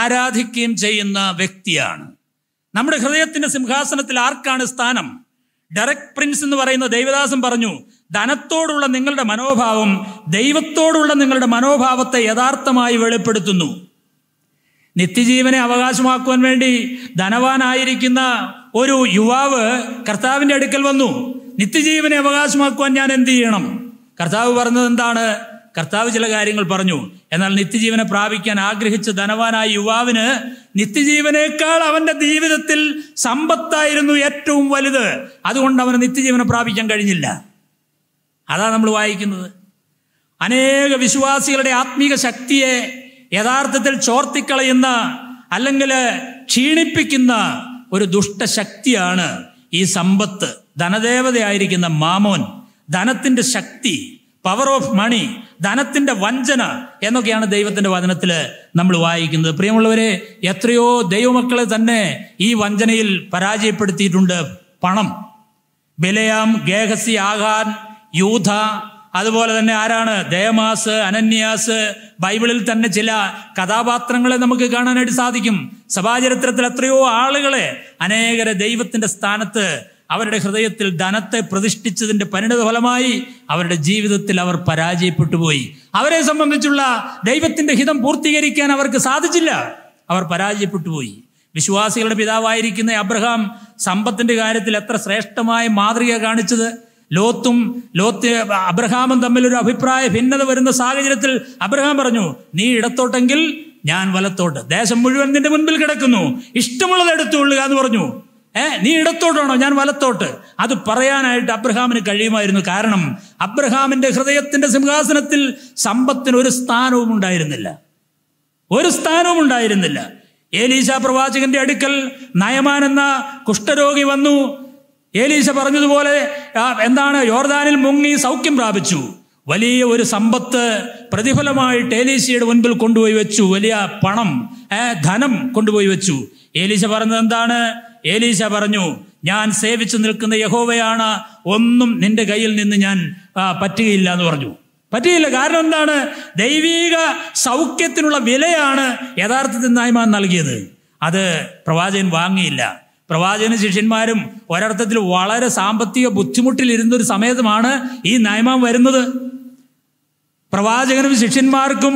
ആരാധിക്കുകയും ചെയ്യുന്ന വ്യക്തിയാണ് നമ്മുടെ ഹൃദയത്തിന്റെ സിംഹാസനത്തിൽ ആർക്കാണ് സ്ഥാനം ഡയറക്ട് പ്രിൻസ് എന്ന് പറയുന്ന ദൈവദാസൻ പറഞ്ഞു ധനത്തോടുള്ള നിങ്ങളുടെ മനോഭാവം ദൈവത്തോടുള്ള നിങ്ങളുടെ മനോഭാവത്തെ യഥാർത്ഥമായി വെളിപ്പെടുത്തുന്നു നിത്യജീവനെ അവകാശമാക്കുവാൻ വേണ്ടി ധനവാനായിരിക്കുന്ന ഒരു യുവാവ് കർത്താവിന്റെ അടുക്കൽ വന്നു നിത്യജീവനെ അവകാശമാക്കുവാൻ ഞാൻ എന്ത് ചെയ്യണം കർത്താവ് പറഞ്ഞത് എന്താണ് കർത്താവ് ചില കാര്യങ്ങൾ പറഞ്ഞു എന്നാൽ നിത്യജീവനെ പ്രാപിക്കാൻ ആഗ്രഹിച്ച ധനവാനായ യുവാവിന് നിത്യജീവനേക്കാൾ അവന്റെ ജീവിതത്തിൽ സമ്പത്തായിരുന്നു ഏറ്റവും വലുത് അതുകൊണ്ട് അവന് നിത്യജീവനെ പ്രാപിക്കാൻ കഴിഞ്ഞില്ല അതാണ് നമ്മൾ വായിക്കുന്നത് അനേക വിശ്വാസികളുടെ ആത്മീക ശക്തിയെ യഥാർത്ഥത്തിൽ ചോർത്തിക്കളയുന്ന അല്ലെങ്കിൽ ക്ഷീണിപ്പിക്കുന്ന ഒരു ദുഷ്ടശക്തിയാണ് ഈ സമ്പത്ത് ധനദേവതയായിരിക്കുന്ന മാമോൻ ധനത്തിന്റെ ശക്തി പവർ ഓഫ് മണി ധനത്തിന്റെ വഞ്ചന എന്നൊക്കെയാണ് ദൈവത്തിന്റെ വചനത്തിൽ നമ്മൾ വായിക്കുന്നത് പ്രിയമുള്ളവരെ എത്രയോ ദൈവമക്കളെ തന്നെ ഈ വഞ്ചനയിൽ പരാജയപ്പെടുത്തിയിട്ടുണ്ട് പണം ബിലയാം ഗേഹസി ആഹാൻ യൂഥ അതുപോലെ തന്നെ ആരാണ് ദേമാസ് അനന്യാസ് ബൈബിളിൽ തന്നെ ചില കഥാപാത്രങ്ങളെ നമുക്ക് കാണാനായിട്ട് സാധിക്കും സഭാചരിത്രത്തിൽ എത്രയോ ആളുകളെ അനേകരെ ദൈവത്തിന്റെ സ്ഥാനത്ത് അവരുടെ ഹൃദയത്തിൽ ധനത്തെ പ്രതിഷ്ഠിച്ചതിന്റെ പരിണിത ഫലമായി അവരുടെ ജീവിതത്തിൽ അവർ പരാജയപ്പെട്ടു പോയി അവരെ സംബന്ധിച്ചുള്ള ദൈവത്തിന്റെ ഹിതം പൂർത്തീകരിക്കാൻ അവർക്ക് സാധിച്ചില്ല അവർ പരാജയപ്പെട്ടു പോയി വിശ്വാസികളുടെ പിതാവായിരിക്കുന്ന അബ്രഹാം സമ്പത്തിന്റെ കാര്യത്തിൽ എത്ര ശ്രേഷ്ഠമായ മാതൃക കാണിച്ചത് ലോത്തും ലോത്ത് അബ്രഹാമും തമ്മിൽ ഒരു അഭിപ്രായ ഭിന്നത വരുന്ന സാഹചര്യത്തിൽ അബ്രഹാം പറഞ്ഞു നീ ഇടത്തോട്ടെങ്കിൽ ഞാൻ വലത്തോട്ട് ദേശം മുഴുവൻ നിന്റെ മുൻപിൽ കിടക്കുന്നു ഇഷ്ടമുള്ളത് എടുത്തുകൊള്ളുക എന്ന് പറഞ്ഞു ഏ നീ ഇടത്തോട്ടാണോ ഞാൻ വലത്തോട്ട് അത് പറയാനായിട്ട് അബ്രഹാമിന് കഴിയുമായിരുന്നു കാരണം അബ്രഹാമിന്റെ ഹൃദയത്തിന്റെ സിംഹാസനത്തിൽ സമ്പത്തിന് ഒരു സ്ഥാനവും ഉണ്ടായിരുന്നില്ല ഒരു സ്ഥാനവും ഉണ്ടായിരുന്നില്ല ഏലീശ പ്രവാചകന്റെ അടുക്കൽ നയമാൻ എന്ന കുഷ്ഠരോഗി വന്നു ഏലീശ പറഞ്ഞതുപോലെ എന്താണ് യോർദാനിൽ മുങ്ങി സൗഖ്യം പ്രാപിച്ചു വലിയ ഒരു സമ്പത്ത് പ്രതിഫലമായിട്ട് ഏലീശയുടെ മുൻപിൽ കൊണ്ടുപോയി വെച്ചു വലിയ പണം ധനം കൊണ്ടുപോയി വെച്ചു ഏലീശ പറഞ്ഞത് എന്താണ് ഏലീശ പറഞ്ഞു ഞാൻ സേവിച്ചു നിൽക്കുന്ന യഹോവയാണ് ഒന്നും നിന്റെ കയ്യിൽ നിന്ന് ഞാൻ പറ്റുകയില്ല എന്ന് പറഞ്ഞു പറ്റുകയില്ല കാരണം എന്താണ് ദൈവീക സൗഖ്യത്തിനുള്ള വിലയാണ് യഥാർത്ഥത്തിൽ നായ്മ നൽകിയത് അത് പ്രവാചകൻ വാങ്ങിയില്ല പ്രവാചകന് ശിഷ്യന്മാരും ഒരർത്ഥത്തിൽ വളരെ സാമ്പത്തിക ബുദ്ധിമുട്ടിലിരുന്ന ഒരു സമയത്തുമാണ് ഈ നയമം വരുന്നത് പ്രവാചകനും ശിഷ്യന്മാർക്കും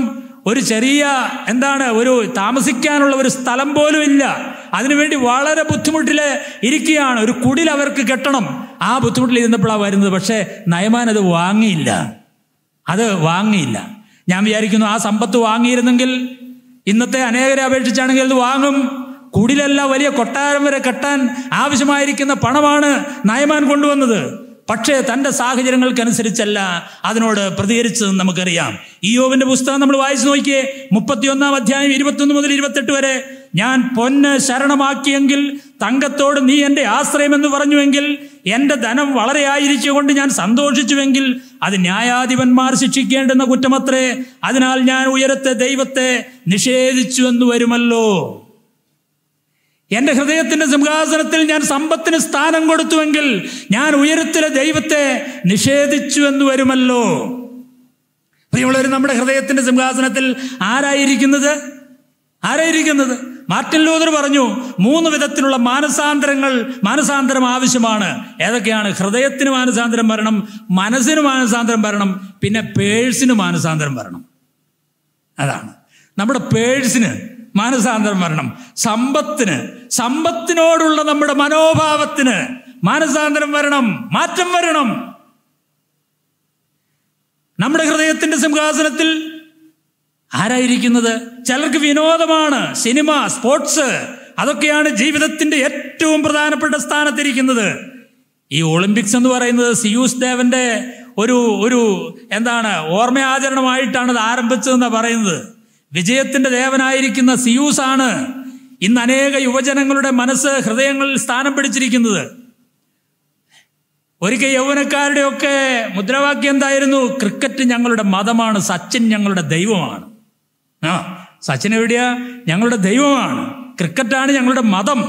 ഒരു ചെറിയ എന്താണ് ഒരു താമസിക്കാനുള്ള ഒരു സ്ഥലം പോലും ഇല്ല അതിനുവേണ്ടി വളരെ ബുദ്ധിമുട്ടിൽ ഇരിക്കുകയാണ് ഒരു കുടിൽ അവർക്ക് കെട്ടണം ആ ബുദ്ധിമുട്ടിൽ ഇരുന്നപ്പോഴാണ് വരുന്നത് പക്ഷേ നയമാൻ അത് വാങ്ങിയില്ല അത് വാങ്ങിയില്ല ഞാൻ വിചാരിക്കുന്നു ആ സമ്പത്ത് വാങ്ങിയിരുന്നെങ്കിൽ ഇന്നത്തെ അനേകരെ അപേക്ഷിച്ചാണെങ്കിൽ അത് വാങ്ങും കുടിലല്ല വലിയ കൊട്ടാരം വരെ കെട്ടാൻ ആവശ്യമായിരിക്കുന്ന പണമാണ് നയമാൻ കൊണ്ടുവന്നത് പക്ഷേ തൻ്റെ സാഹചര്യങ്ങൾക്കനുസരിച്ചല്ല അതിനോട് പ്രതികരിച്ചതെന്ന് നമുക്കറിയാം ഈ യോവിൻ്റെ പുസ്തകം നമ്മൾ വായിച്ചു നോക്കിയേ മുപ്പത്തിയൊന്നാം അധ്യായം ഇരുപത്തൊന്ന് മുതൽ ഇരുപത്തെട്ട് വരെ ഞാൻ പൊന്ന് ശരണമാക്കിയെങ്കിൽ തങ്കത്തോട് നീ എൻ്റെ ആശ്രയമെന്ന് പറഞ്ഞുവെങ്കിൽ എൻ്റെ ധനം വളരെ ആയിരിച്ചുകൊണ്ട് ഞാൻ സന്തോഷിച്ചുവെങ്കിൽ അത് ന്യായാധിപന്മാർ ശിക്ഷിക്കേണ്ടുന്ന കുറ്റമത്രേ അതിനാൽ ഞാൻ ഉയരത്തെ ദൈവത്തെ നിഷേധിച്ചു എന്ന് വരുമല്ലോ എൻ്റെ ഹൃദയത്തിൻ്റെ സിംഹാസനത്തിൽ ഞാൻ സമ്പത്തിന് സ്ഥാനം കൊടുത്തുവെങ്കിൽ ഞാൻ ഉയരത്തിലെ ദൈവത്തെ നിഷേധിച്ചു എന്ന് വരുമല്ലോ പ്രിയമുള്ളവർ നമ്മുടെ ഹൃദയത്തിൻ്റെ സിംഹാസനത്തിൽ ആരായിരിക്കുന്നത് ആരായിരിക്കുന്നത് മാർട്ടിൻ ലൂതർ പറഞ്ഞു മൂന്ന് വിധത്തിലുള്ള മാനസാന്തരങ്ങൾ മാനസാന്തരം ആവശ്യമാണ് ഏതൊക്കെയാണ് ഹൃദയത്തിന് മാനസാന്തരം വരണം മനസ്സിന് മാനസാന്തരം വരണം പിന്നെ പേഴ്സിന് മാനസാന്തരം വരണം അതാണ് നമ്മുടെ പേഴ്സിന് മാനസാന്തരം വരണം സമ്പത്തിന് സമ്പത്തിനോടുള്ള നമ്മുടെ മനോഭാവത്തിന് മാനസാന്തരം വരണം മാറ്റം വരണം നമ്മുടെ ഹൃദയത്തിന്റെ സിംഹാസനത്തിൽ ആരായിരിക്കുന്നത് ചിലർക്ക് വിനോദമാണ് സിനിമ സ്പോർട്സ് അതൊക്കെയാണ് ജീവിതത്തിന്റെ ഏറ്റവും പ്രധാനപ്പെട്ട സ്ഥാനത്തിരിക്കുന്നത് ഈ ഒളിമ്പിക്സ് എന്ന് പറയുന്നത് സിയൂസ് ദേവന്റെ ഒരു ഒരു എന്താണ് ഓർമ്മയാചരണമായിട്ടാണ് ഇത് ആരംഭിച്ചതെന്നാണ് പറയുന്നത് വിജയത്തിന്റെ ദേവനായിരിക്കുന്ന സിയൂസ് ആണ് ഇന്ന് അനേക യുവജനങ്ങളുടെ മനസ്സ് ഹൃദയങ്ങളിൽ സ്ഥാനം പിടിച്ചിരിക്കുന്നത് ഒരിക്കൽ യൗവനക്കാരുടെയൊക്കെ മുദ്രാവാക്യം എന്തായിരുന്നു ക്രിക്കറ്റ് ഞങ്ങളുടെ മതമാണ് സച്ചിൻ ഞങ്ങളുടെ ദൈവമാണ് ആ സച്ചിൻ എവിടെയാ ഞങ്ങളുടെ ദൈവമാണ് ക്രിക്കറ്റാണ് ഞങ്ങളുടെ മതം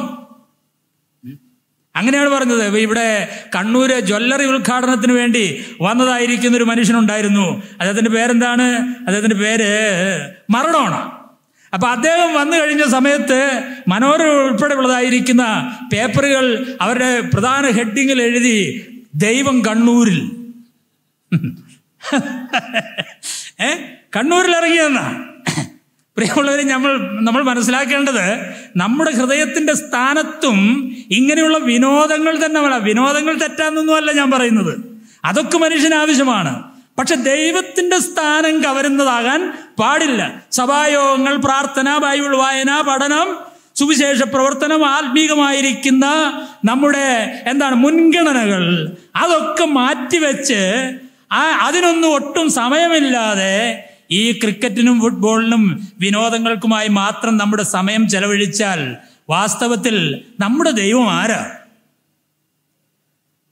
അങ്ങനെയാണ് പറഞ്ഞത് ഇവിടെ കണ്ണൂര് ജ്വല്ലറി ഉദ്ഘാടനത്തിന് വേണ്ടി വന്നതായിരിക്കുന്ന ഒരു മനുഷ്യനുണ്ടായിരുന്നു അദ്ദേഹത്തിന്റെ പേരെന്താണ് അദ്ദേഹത്തിന്റെ പേര് മറഡോണ അപ്പൊ അദ്ദേഹം വന്നു കഴിഞ്ഞ സമയത്ത് മനോഹര ഉൾപ്പെടെയുള്ളതായിരിക്കുന്ന പേപ്പറുകൾ അവരുടെ പ്രധാന ഹെഡിങ്ങിൽ എഴുതി ദൈവം കണ്ണൂരിൽ ഏ കണ്ണൂരിൽ ഇറങ്ങിയെന്നാ പ്രിയമുള്ളവരെ നമ്മൾ നമ്മൾ മനസ്സിലാക്കേണ്ടത് നമ്മുടെ ഹൃദയത്തിന്റെ സ്ഥാനത്തും ഇങ്ങനെയുള്ള വിനോദങ്ങൾ തന്നെ വേണം വിനോദങ്ങൾ അല്ല ഞാൻ പറയുന്നത് അതൊക്കെ മനുഷ്യന് ആവശ്യമാണ് പക്ഷെ ദൈവത്തിന്റെ സ്ഥാനം കവരുന്നതാകാൻ പാടില്ല സഭായോഗങ്ങൾ പ്രാർത്ഥന ബൈബിൾ വായന പഠനം സുവിശേഷ പ്രവർത്തനം ആത്മീകമായിരിക്കുന്ന നമ്മുടെ എന്താണ് മുൻഗണനകൾ അതൊക്കെ മാറ്റിവെച്ച് ആ അതിനൊന്നും ഒട്ടും സമയമില്ലാതെ ഈ ക്രിക്കറ്റിനും ഫുട്ബോളിനും വിനോദങ്ങൾക്കുമായി മാത്രം നമ്മുടെ സമയം ചെലവഴിച്ചാൽ വാസ്തവത്തിൽ നമ്മുടെ ദൈവം ആരാ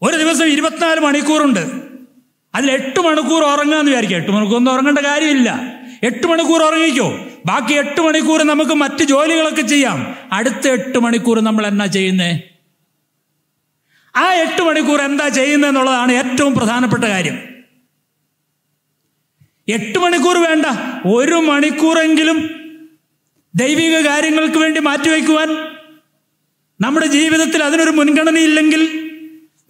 ഒരു ദിവസം ഇരുപത്തിനാല് മണിക്കൂറുണ്ട് അതിൽ എട്ട് മണിക്കൂർ ഉറങ്ങാന്ന് വിചാരിക്കും എട്ട് ഒന്നും ഉറങ്ങേണ്ട കാര്യമില്ല എട്ട് മണിക്കൂർ ഉറങ്ങിക്കോ ബാക്കി എട്ട് മണിക്കൂർ നമുക്ക് മറ്റ് ജോലികളൊക്കെ ചെയ്യാം അടുത്ത എട്ട് മണിക്കൂർ നമ്മൾ എന്നാ ചെയ്യുന്നേ ആ എട്ട് മണിക്കൂർ എന്താ ചെയ്യുന്നതെന്നുള്ളതാണ് ഏറ്റവും പ്രധാനപ്പെട്ട കാര്യം എട്ട് മണിക്കൂർ വേണ്ട ഒരു മണിക്കൂറെങ്കിലും ദൈവിക കാര്യങ്ങൾക്ക് വേണ്ടി മാറ്റിവെക്കുവാൻ നമ്മുടെ ജീവിതത്തിൽ അതിനൊരു മുൻഗണനയില്ലെങ്കിൽ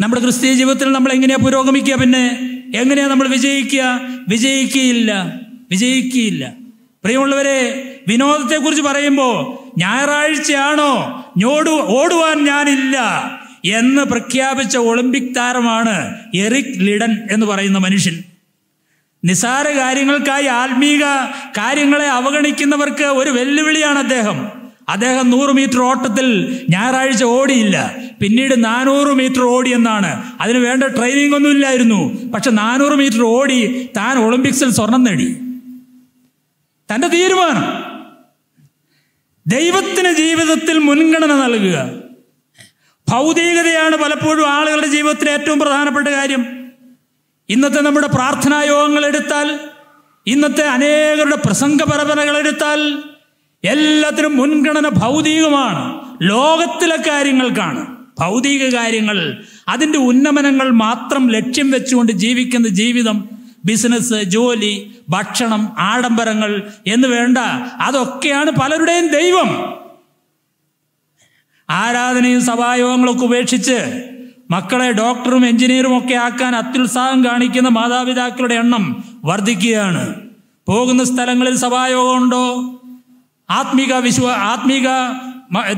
നമ്മുടെ ക്രിസ്തീയ ജീവിതത്തിൽ നമ്മൾ എങ്ങനെയാ പുരോഗമിക്കുക പിന്നെ എങ്ങനെയാ നമ്മൾ വിജയിക്കുക വിജയിക്കുകയില്ല വിജയിക്കുകയില്ല പ്രിയമുള്ളവരെ വിനോദത്തെക്കുറിച്ച് പറയുമ്പോൾ ഞായറാഴ്ചയാണോ ഞോടു ഓടുവാൻ ഞാനില്ല എന്ന് പ്രഖ്യാപിച്ച ഒളിമ്പിക് താരമാണ് എറിക് ലിഡൻ എന്ന് പറയുന്ന മനുഷ്യൻ നിസാര കാര്യങ്ങൾക്കായി ആത്മീക കാര്യങ്ങളെ അവഗണിക്കുന്നവർക്ക് ഒരു വെല്ലുവിളിയാണ് അദ്ദേഹം അദ്ദേഹം നൂറ് മീറ്റർ ഓട്ടത്തിൽ ഞായറാഴ്ച ഓടിയില്ല പിന്നീട് നാനൂറ് മീറ്റർ ഓടി എന്നാണ് അതിന് വേണ്ട ട്രെയിനിങ് ഒന്നും ഇല്ലായിരുന്നു പക്ഷെ നാനൂറ് മീറ്റർ ഓടി താൻ ഒളിമ്പിക്സിൽ സ്വർണം നേടി തന്റെ തീരുമാനം ദൈവത്തിന് ജീവിതത്തിൽ മുൻഗണന നൽകുക ഭൗതികതയാണ് പലപ്പോഴും ആളുകളുടെ ജീവിതത്തിലെ ഏറ്റവും പ്രധാനപ്പെട്ട കാര്യം ഇന്നത്തെ നമ്മുടെ പ്രാർത്ഥനാ യോഗങ്ങൾ എടുത്താൽ ഇന്നത്തെ അനേകരുടെ പ്രസംഗ പരമ്പരകൾ എടുത്താൽ എല്ലാത്തിനും മുൻഗണന ഭൗതികമാണ് ലോകത്തിലെ കാര്യങ്ങൾക്കാണ് ഭൗതിക കാര്യങ്ങൾ അതിൻ്റെ ഉന്നമനങ്ങൾ മാത്രം ലക്ഷ്യം വെച്ചുകൊണ്ട് ജീവിക്കുന്ന ജീവിതം ബിസിനസ് ജോലി ഭക്ഷണം ആഡംബരങ്ങൾ എന്ന് വേണ്ട അതൊക്കെയാണ് പലരുടെയും ദൈവം ആരാധനയും സഭായോഗങ്ങളൊക്കെ ഉപേക്ഷിച്ച് മക്കളെ ഡോക്ടറും എഞ്ചിനീയറും ഒക്കെ ആക്കാൻ അത്യുത്സാഹം കാണിക്കുന്ന മാതാപിതാക്കളുടെ എണ്ണം വർദ്ധിക്കുകയാണ് പോകുന്ന സ്ഥലങ്ങളിൽ സഭായോഗമുണ്ടോ ആത്മീക വിശ്വ ആത്മീക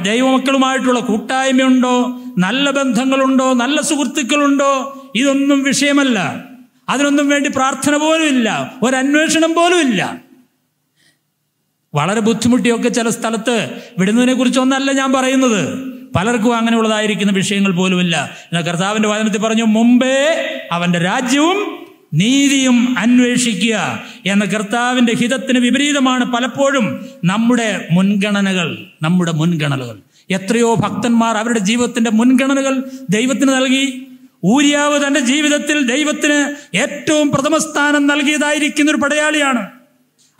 ദൈവമക്കളുമായിട്ടുള്ള കൂട്ടായ്മയുണ്ടോ നല്ല ബന്ധങ്ങളുണ്ടോ നല്ല സുഹൃത്തുക്കളുണ്ടോ ഇതൊന്നും വിഷയമല്ല അതിനൊന്നും വേണ്ടി പ്രാർത്ഥന പോലും ഇല്ല ഒരു അന്വേഷണം പോലും ഇല്ല വളരെ ബുദ്ധിമുട്ടിയൊക്കെ ചില സ്ഥലത്ത് വിടുന്നതിനെ കുറിച്ചൊന്നല്ല ഞാൻ പറയുന്നത് പലർക്കും അങ്ങനെയുള്ളതായിരിക്കുന്ന വിഷയങ്ങൾ പോലുമില്ല എന്നാൽ കർത്താവിന്റെ വചനത്തിൽ പറഞ്ഞു മുമ്പേ അവന്റെ രാജ്യവും നീതിയും അന്വേഷിക്കുക എന്ന കർത്താവിന്റെ ഹിതത്തിന് വിപരീതമാണ് പലപ്പോഴും നമ്മുടെ മുൻഗണനകൾ നമ്മുടെ മുൻഗണനകൾ എത്രയോ ഭക്തന്മാർ അവരുടെ ജീവിതത്തിന്റെ മുൻഗണനകൾ ദൈവത്തിന് നൽകി ഊര്യാവ് തന്റെ ജീവിതത്തിൽ ദൈവത്തിന് ഏറ്റവും പ്രഥമസ്ഥാനം നൽകിയതായിരിക്കുന്ന ഒരു പടയാളിയാണ്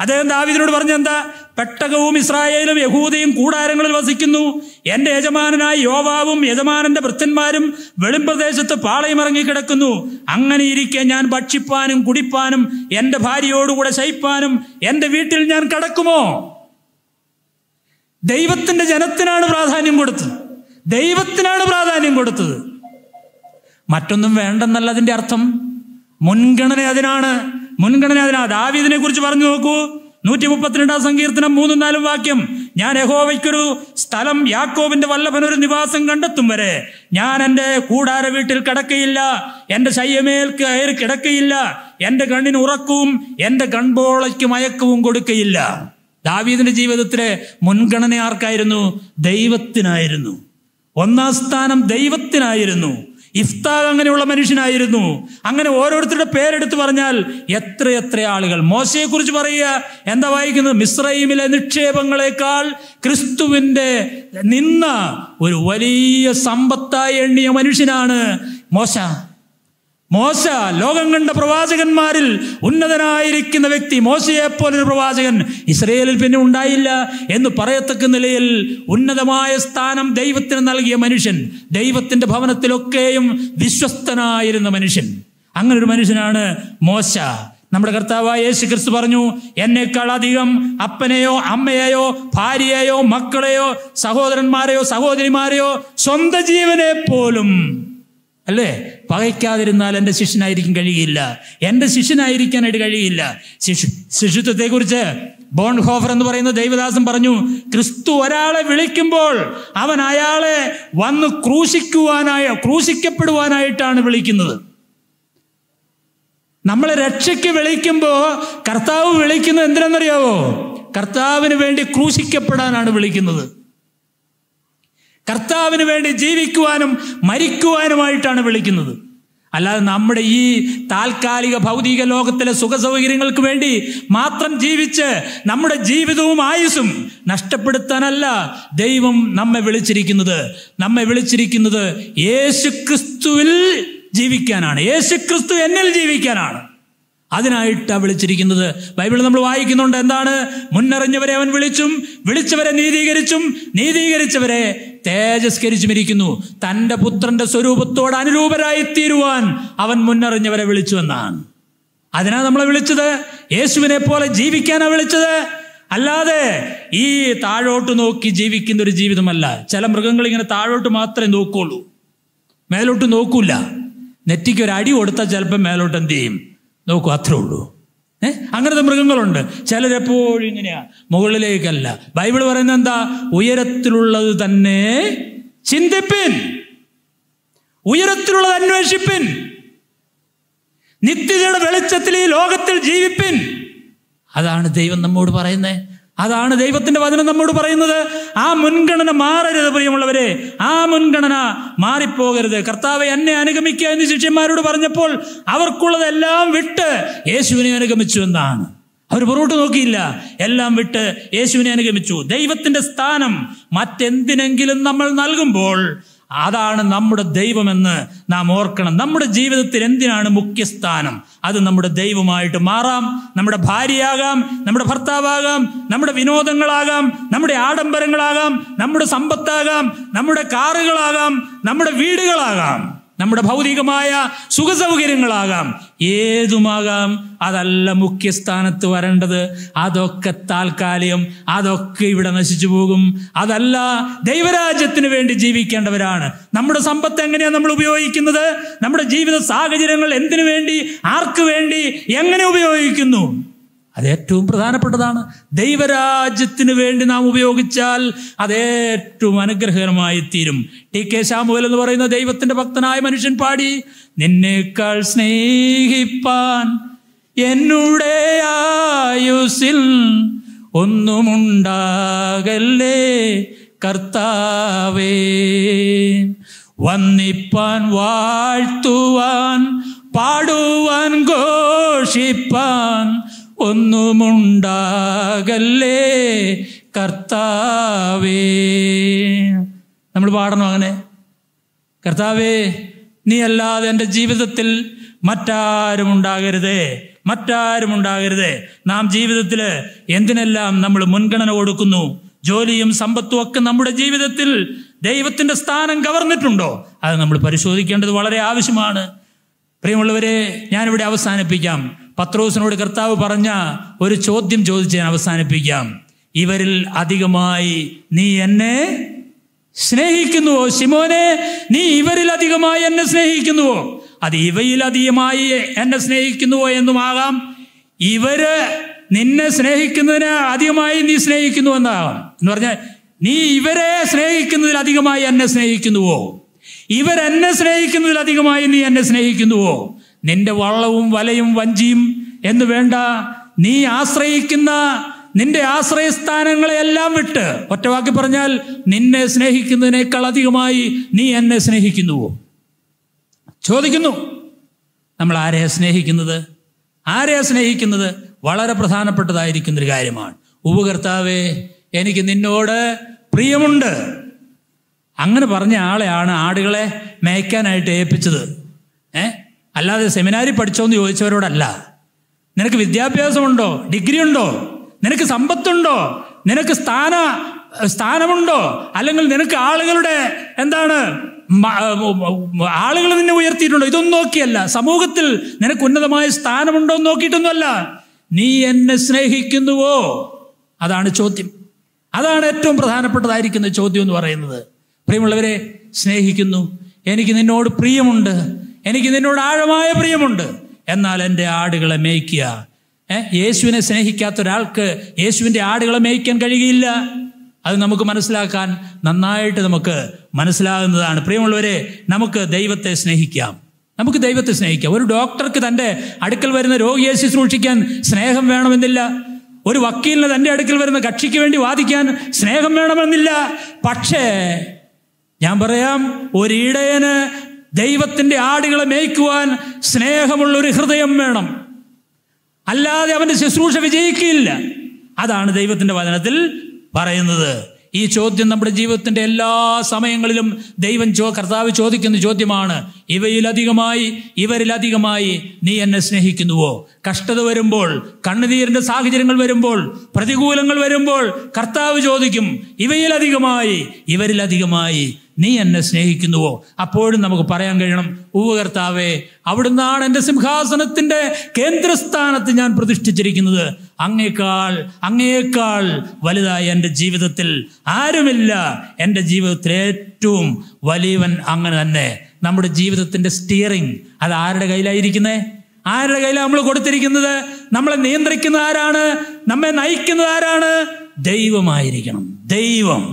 അദ്ദേഹം ദാവിദിനോട് എന്താ പെട്ടകവും ഇസ്രായേലും യഹൂദയും കൂടാരങ്ങളിൽ വസിക്കുന്നു എന്റെ യജമാനായി യോവാവും യജമാനന്റെ വൃത്തന്മാരും വെളിംപ്രദേശത്ത് പാളയമിറങ്ങിക്കിടക്കുന്നു അങ്ങനെ ഇരിക്കെ ഞാൻ ഭക്ഷിപ്പാനും കുടിപ്പാനും എന്റെ ഭാര്യയോടുകൂടെ ശയിപ്പാനും എന്റെ വീട്ടിൽ ഞാൻ കടക്കുമോ ദൈവത്തിന്റെ ജനത്തിനാണ് പ്രാധാന്യം കൊടുത്തത് ദൈവത്തിനാണ് പ്രാധാന്യം കൊടുത്തത് മറ്റൊന്നും വേണ്ടെന്നല്ല അതിന്റെ അർത്ഥം മുൻഗണന അതിനാണ് മുൻഗണന അതിനാ ദാവീദിനെ കുറിച്ച് പറഞ്ഞു നോക്കൂ നൂറ്റി മുപ്പത്തിരണ്ടാം സങ്കീർത്തനം മൂന്നും നാലും വാക്യം ഞാൻ യഹോവയ്ക്കൊരു സ്ഥലം യാക്കോബിന്റെ വല്ലഭനൊരു നിവാസം കണ്ടെത്തും വരെ ഞാൻ എൻ്റെ കൂടാര വീട്ടിൽ കിടക്കയില്ല എൻ്റെ ശയ്യമേൽ കയറി കിടക്കയില്ല എൻ്റെ കണ്ണിന് ഉറക്കവും എൻ്റെ കൺപോളയ്ക്ക് മയക്കവും കൊടുക്കയില്ല ദാവീദിന്റെ ജീവിതത്തിലെ മുൻഗണന ആർക്കായിരുന്നു ദൈവത്തിനായിരുന്നു ഒന്നാം സ്ഥാനം ദൈവത്തിനായിരുന്നു ഇഫ്താർ അങ്ങനെയുള്ള മനുഷ്യനായിരുന്നു അങ്ങനെ ഓരോരുത്തരുടെ പേരെടുത്ത് പറഞ്ഞാൽ എത്ര എത്ര ആളുകൾ മോശയെക്കുറിച്ച് പറയുക എന്താ വായിക്കുന്നത് മിസ്രൈമിലെ നിക്ഷേപങ്ങളെക്കാൾ ക്രിസ്തുവിൻ്റെ നിന്ന ഒരു വലിയ സമ്പത്തായി എണ്ണിയ മനുഷ്യനാണ് മോശ മോശ ലോകം കണ്ട പ്രവാചകന്മാരിൽ ഉന്നതനായിരിക്കുന്ന വ്യക്തി മോശയെപ്പോലൊരു പ്രവാചകൻ ഇസ്രയേലിൽ പിന്നെ ഉണ്ടായില്ല എന്ന് പറയത്തക്ക നിലയിൽ ഉന്നതമായ സ്ഥാനം ദൈവത്തിന് നൽകിയ മനുഷ്യൻ ദൈവത്തിന്റെ ഭവനത്തിലൊക്കെയും വിശ്വസ്തനായിരുന്ന മനുഷ്യൻ അങ്ങനെ ഒരു മനുഷ്യനാണ് മോശ നമ്മുടെ കർത്താവായ യേശു ക്രിസ്തു പറഞ്ഞു എന്നേക്കാൾ അധികം അപ്പനെയോ അമ്മയെയോ ഭാര്യയെയോ മക്കളെയോ സഹോദരന്മാരെയോ സഹോദരിമാരെയോ സ്വന്തം ജീവനെ പോലും അല്ലേ പകയ്ക്കാതിരുന്നാൽ എൻ്റെ ശിഷ്യനായിരിക്കും കഴിയില്ല എൻ്റെ ശിഷ്യനായിരിക്കാനായിട്ട് കഴിയില്ല ശിശു ശിശുത്വത്തെക്കുറിച്ച് ഹോഫർ എന്ന് പറയുന്ന ദൈവദാസൻ പറഞ്ഞു ക്രിസ്തു ഒരാളെ വിളിക്കുമ്പോൾ അവൻ അയാളെ വന്ന് ക്രൂശിക്കുവാനായ ക്രൂശിക്കപ്പെടുവാനായിട്ടാണ് വിളിക്കുന്നത് നമ്മളെ രക്ഷയ്ക്ക് വിളിക്കുമ്പോൾ കർത്താവ് വിളിക്കുന്നത് എന്തിനാണെന്നറിയാവോ കർത്താവിന് വേണ്ടി ക്രൂശിക്കപ്പെടാനാണ് വിളിക്കുന്നത് കർത്താവിന് വേണ്ടി ജീവിക്കുവാനും മരിക്കുവാനുമായിട്ടാണ് വിളിക്കുന്നത് അല്ലാതെ നമ്മുടെ ഈ താൽക്കാലിക ഭൗതിക ലോകത്തിലെ സുഖ സൗകര്യങ്ങൾക്ക് വേണ്ടി മാത്രം ജീവിച്ച് നമ്മുടെ ജീവിതവും ആയുസും നഷ്ടപ്പെടുത്താനല്ല ദൈവം നമ്മെ വിളിച്ചിരിക്കുന്നത് നമ്മെ വിളിച്ചിരിക്കുന്നത് യേശുക്രിസ്തുവിൽ ജീവിക്കാനാണ് യേശുക്രിസ്തു എന്നിൽ ജീവിക്കാനാണ് അതിനായിട്ടാണ് വിളിച്ചിരിക്കുന്നത് ബൈബിളിൽ നമ്മൾ വായിക്കുന്നുണ്ട് എന്താണ് മുന്നറിഞ്ഞവരെ അവൻ വിളിച്ചും വിളിച്ചവരെ നീതീകരിച്ചും നീതീകരിച്ചവരെ ഇരിക്കുന്നു തൻ്റെ പുത്രന്റെ സ്വരൂപത്തോട് അനുരൂപരായി തീരുവാൻ അവൻ മുന്നറിഞ്ഞവരെ വിളിച്ചുവെന്നാണ് അതിനാണ് നമ്മളെ വിളിച്ചത് യേശുവിനെ പോലെ ജീവിക്കാനാണ് വിളിച്ചത് അല്ലാതെ ഈ താഴോട്ട് നോക്കി ജീവിക്കുന്ന ഒരു ജീവിതമല്ല ചില മൃഗങ്ങൾ ഇങ്ങനെ താഴോട്ട് മാത്രമേ നോക്കുള്ളൂ മേലോട്ട് നോക്കൂല നെറ്റിക്ക് ഒരു അടി കൊടുത്താൽ ചിലപ്പോൾ മേലോട്ട് എന്ത് ചെയ്യും നോക്കൂ അത്രേ ഉള്ളൂ ഏഹ് അങ്ങനത്തെ മൃഗങ്ങളുണ്ട് ചിലരെപ്പോഴും ഇങ്ങനെയാ മുകളിലേക്കല്ല ബൈബിൾ പറയുന്നത് എന്താ ഉയരത്തിലുള്ളത് തന്നെ ചിന്തിപ്പിൻ ഉയരത്തിലുള്ളത് അന്വേഷിപ്പിൻ നിത്യതയുടെ വെളിച്ചത്തിൽ ഈ ലോകത്തിൽ ജീവിപ്പിൻ അതാണ് ദൈവം നമ്മോട് പറയുന്നത് അതാണ് ദൈവത്തിന്റെ വചനം നമ്മോട് പറയുന്നത് ആ മുൻഗണന മാറരുത് പ്രിയമുള്ളവരെ ആ മുൻഗണന മാറിപ്പോകരുത് കർത്താവെ എന്നെ അനുഗമിക്കുക എന്ന് ശിഷ്യന്മാരോട് പറഞ്ഞപ്പോൾ അവർക്കുള്ളതെല്ലാം വിട്ട് യേശുവിനെ അനുഗമിച്ചു എന്നാണ് അവർ പുറകോട്ട് നോക്കിയില്ല എല്ലാം വിട്ട് യേശുവിനെ അനുഗമിച്ചു ദൈവത്തിന്റെ സ്ഥാനം മറ്റെന്തിനെങ്കിലും നമ്മൾ നൽകുമ്പോൾ അതാണ് നമ്മുടെ ദൈവമെന്ന് നാം ഓർക്കണം നമ്മുടെ ജീവിതത്തിൽ എന്തിനാണ് മുഖ്യസ്ഥാനം അത് നമ്മുടെ ദൈവമായിട്ട് മാറാം നമ്മുടെ ഭാര്യയാകാം നമ്മുടെ ഭർത്താവാകാം നമ്മുടെ വിനോദങ്ങളാകാം നമ്മുടെ ആഡംബരങ്ങളാകാം നമ്മുടെ സമ്പത്താകാം നമ്മുടെ കാറുകളാകാം നമ്മുടെ വീടുകളാകാം നമ്മുടെ ഭൗതികമായ സുഖസൗകര്യങ്ങളാകാം ഏതുമാകാം അതല്ല മുഖ്യസ്ഥാനത്ത് വരേണ്ടത് അതൊക്കെ താൽക്കാലികം അതൊക്കെ ഇവിടെ നശിച്ചു പോകും അതല്ല ദൈവരാജ്യത്തിന് വേണ്ടി ജീവിക്കേണ്ടവരാണ് നമ്മുടെ സമ്പത്ത് എങ്ങനെയാണ് നമ്മൾ ഉപയോഗിക്കുന്നത് നമ്മുടെ ജീവിത സാഹചര്യങ്ങൾ എന്തിനു വേണ്ടി ആർക്കു വേണ്ടി എങ്ങനെ ഉപയോഗിക്കുന്നു അത് ഏറ്റവും പ്രധാനപ്പെട്ടതാണ് ദൈവരാജ്യത്തിന് വേണ്ടി നാം ഉപയോഗിച്ചാൽ അത് ഏറ്റവും അനുഗ്രഹകരമായി തീരും ടി കെ ശാമുവൽ എന്ന് പറയുന്ന ദൈവത്തിന്റെ ഭക്തനായ മനുഷ്യൻ പാടി നിന്നേക്കാൾ സ്നേഹിപ്പാൻ എന്നുടെ ആയുസിൽ ഒന്നുമുണ്ടാകല്ലേ കർത്താവേ വന്നിപ്പാൻ വാഴ്ത്തുവാൻ പാടുവാൻ ഘോഷിപ്പാൻ ഒന്നുമുണ്ടാകല്ലേ കർത്താവേ നമ്മൾ പാടണം അങ്ങനെ കർത്താവേ നീ അല്ലാതെ എൻ്റെ ജീവിതത്തിൽ മറ്റാരും ഉണ്ടാകരുതേ മറ്റാരും ഉണ്ടാകരുതേ നാം ജീവിതത്തിൽ എന്തിനെല്ലാം നമ്മൾ മുൻഗണന കൊടുക്കുന്നു ജോലിയും സമ്പത്തും ഒക്കെ നമ്മുടെ ജീവിതത്തിൽ ദൈവത്തിന്റെ സ്ഥാനം കവർന്നിട്ടുണ്ടോ അത് നമ്മൾ പരിശോധിക്കേണ്ടത് വളരെ ആവശ്യമാണ് പ്രിയമുള്ളവരെ ഞാനിവിടെ അവസാനിപ്പിക്കാം പത്രോസിനോട് കർത്താവ് പറഞ്ഞ ഒരു ചോദ്യം ചോദിച്ച് ഞാൻ അവസാനിപ്പിക്കാം ഇവരിൽ അധികമായി നീ എന്നെ സ്നേഹിക്കുന്നുവോ ശിമോനെ നീ ഇവരിൽ അധികമായി എന്നെ സ്നേഹിക്കുന്നുവോ അത് ഇവയിൽ അധികമായി എന്നെ സ്നേഹിക്കുന്നുവോ എന്നുമാകാം ഇവര് നിന്നെ സ്നേഹിക്കുന്നതിന് അധികമായി നീ സ്നേഹിക്കുന്നു എന്നാകാം എന്ന് പറഞ്ഞാൽ നീ ഇവരെ സ്നേഹിക്കുന്നതിൽ അധികമായി എന്നെ സ്നേഹിക്കുന്നുവോ ഇവരെന്നെ സ്നേഹിക്കുന്നതിൽ അധികമായി നീ എന്നെ സ്നേഹിക്കുന്നുവോ നിന്റെ വള്ളവും വലയും വഞ്ചിയും എന്ന് വേണ്ട നീ ആശ്രയിക്കുന്ന നിന്റെ ആശ്രയസ്ഥാനങ്ങളെല്ലാം വിട്ട് ഒറ്റവാക്കി പറഞ്ഞാൽ നിന്നെ സ്നേഹിക്കുന്നതിനേക്കാൾ അധികമായി നീ എന്നെ സ്നേഹിക്കുന്നുവോ ചോദിക്കുന്നു നമ്മൾ ആരെയാ സ്നേഹിക്കുന്നത് ആരെയാ സ്നേഹിക്കുന്നത് വളരെ പ്രധാനപ്പെട്ടതായിരിക്കുന്ന ഒരു കാര്യമാണ് ഉപകർത്താവേ എനിക്ക് നിന്നോട് പ്രിയമുണ്ട് അങ്ങനെ പറഞ്ഞ ആളെയാണ് ആടുകളെ മേയ്ക്കാനായിട്ട് ഏൽപ്പിച്ചത് അല്ലാതെ സെമിനാരി പഠിച്ചോന്ന് ചോദിച്ചവരോടല്ല നിനക്ക് വിദ്യാഭ്യാസമുണ്ടോ ഡിഗ്രി ഉണ്ടോ നിനക്ക് സമ്പത്തുണ്ടോ നിനക്ക് സ്ഥാന സ്ഥാനമുണ്ടോ അല്ലെങ്കിൽ നിനക്ക് ആളുകളുടെ എന്താണ് ആളുകൾ നിന്നെ ഉയർത്തിയിട്ടുണ്ടോ ഇതൊന്നും നോക്കിയല്ല സമൂഹത്തിൽ നിനക്ക് ഉന്നതമായ സ്ഥാനമുണ്ടോ എന്ന് നോക്കിയിട്ടൊന്നുമല്ല നീ എന്നെ സ്നേഹിക്കുന്നുവോ അതാണ് ചോദ്യം അതാണ് ഏറ്റവും പ്രധാനപ്പെട്ടതായിരിക്കുന്ന ചോദ്യം എന്ന് പറയുന്നത് പ്രിയമുള്ളവരെ സ്നേഹിക്കുന്നു എനിക്ക് നിന്നോട് പ്രിയമുണ്ട് എനിക്ക് നിന്നോട് ആഴമായ പ്രിയമുണ്ട് എന്നാൽ എൻ്റെ ആടുകളെ മേയ്ക്കുക യേശുവിനെ സ്നേഹിക്കാത്ത ഒരാൾക്ക് യേശുവിൻ്റെ ആടുകളെ മേയ്ക്കാൻ കഴിയുകയില്ല അത് നമുക്ക് മനസ്സിലാക്കാൻ നന്നായിട്ട് നമുക്ക് മനസ്സിലാകുന്നതാണ് പ്രിയമുള്ളവരെ നമുക്ക് ദൈവത്തെ സ്നേഹിക്കാം നമുക്ക് ദൈവത്തെ സ്നേഹിക്കാം ഒരു ഡോക്ടർക്ക് തൻ്റെ അടുക്കൽ വരുന്ന രോഗിയെ ശുശ്രൂഷിക്കാൻ സ്നേഹം വേണമെന്നില്ല ഒരു വക്കീലിന് തൻ്റെ അടുക്കൽ വരുന്ന കക്ഷിക്ക് വേണ്ടി വാദിക്കാൻ സ്നേഹം വേണമെന്നില്ല പക്ഷേ ഞാൻ പറയാം ഒരിടയന് ദൈവത്തിൻ്റെ ആടുകളെ മേയ്ക്കുവാൻ സ്നേഹമുള്ളൊരു ഹൃദയം വേണം അല്ലാതെ അവൻ്റെ ശുശ്രൂഷ വിജയിക്കില്ല അതാണ് ദൈവത്തിൻ്റെ വചനത്തിൽ പറയുന്നത് ഈ ചോദ്യം നമ്മുടെ ജീവിതത്തിൻ്റെ എല്ലാ സമയങ്ങളിലും ദൈവം ചോ കർത്താവ് ചോദിക്കുന്ന ചോദ്യമാണ് ഇവയിലധികമായി ഇവരിലധികമായി നീ എന്നെ സ്നേഹിക്കുന്നുവോ കഷ്ടത വരുമ്പോൾ കണ്ണുനീരിൻ്റെ സാഹചര്യങ്ങൾ വരുമ്പോൾ പ്രതികൂലങ്ങൾ വരുമ്പോൾ കർത്താവ് ചോദിക്കും ഇവയിലധികമായി ഇവരിലധികമായി നീ എന്നെ സ്നേഹിക്കുന്നുവോ അപ്പോഴും നമുക്ക് പറയാൻ കഴിയണം ഉപകർത്താവേ അവിടുന്നാണ് എൻ്റെ സിംഹാസനത്തിൻ്റെ കേന്ദ്രസ്ഥാനത്ത് ഞാൻ പ്രതിഷ്ഠിച്ചിരിക്കുന്നത് അങ്ങേക്കാൾ അങ്ങേക്കാൾ വലുതായി എൻ്റെ ജീവിതത്തിൽ ആരുമില്ല എൻ്റെ ജീവിതത്തിൽ ഏറ്റവും വലിയവൻ അങ്ങനെ തന്നെ നമ്മുടെ ജീവിതത്തിൻ്റെ സ്റ്റിയറിംഗ് അത് ആരുടെ കയ്യിലായിരിക്കുന്നത് ആരുടെ കയ്യിലാണ് നമ്മൾ കൊടുത്തിരിക്കുന്നത് നമ്മളെ നിയന്ത്രിക്കുന്ന ആരാണ് നമ്മെ നയിക്കുന്നത് ആരാണ് ദൈവമായിരിക്കണം ദൈവം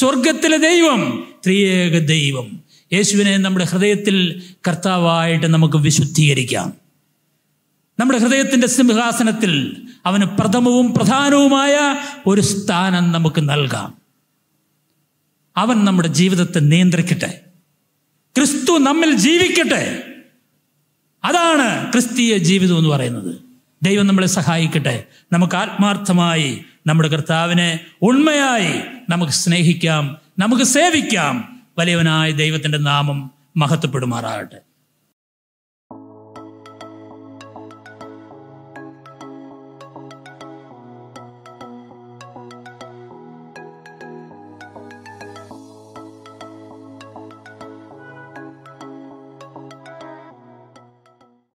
സ്വർഗത്തിലെ ദൈവം ത്രിയേക ദൈവം യേശുവിനെ നമ്മുടെ ഹൃദയത്തിൽ കർത്താവായിട്ട് നമുക്ക് വിശുദ്ധീകരിക്കാം നമ്മുടെ ഹൃദയത്തിൻ്റെ സിംഹാസനത്തിൽ അവന് പ്രഥമവും പ്രധാനവുമായ ഒരു സ്ഥാനം നമുക്ക് നൽകാം അവൻ നമ്മുടെ ജീവിതത്തെ നിയന്ത്രിക്കട്ടെ ക്രിസ്തു നമ്മിൽ ജീവിക്കട്ടെ അതാണ് ക്രിസ്തീയ ജീവിതം എന്ന് പറയുന്നത് ദൈവം നമ്മളെ സഹായിക്കട്ടെ നമുക്ക് ആത്മാർത്ഥമായി നമ്മുടെ കർത്താവിനെ ഉണ്മയായി നമുക്ക് സ്നേഹിക്കാം നമുക്ക് സേവിക്കാം വലിയവനായ ദൈവത്തിൻ്റെ നാമം മഹത്വപ്പെടുമാറാകട്ടെ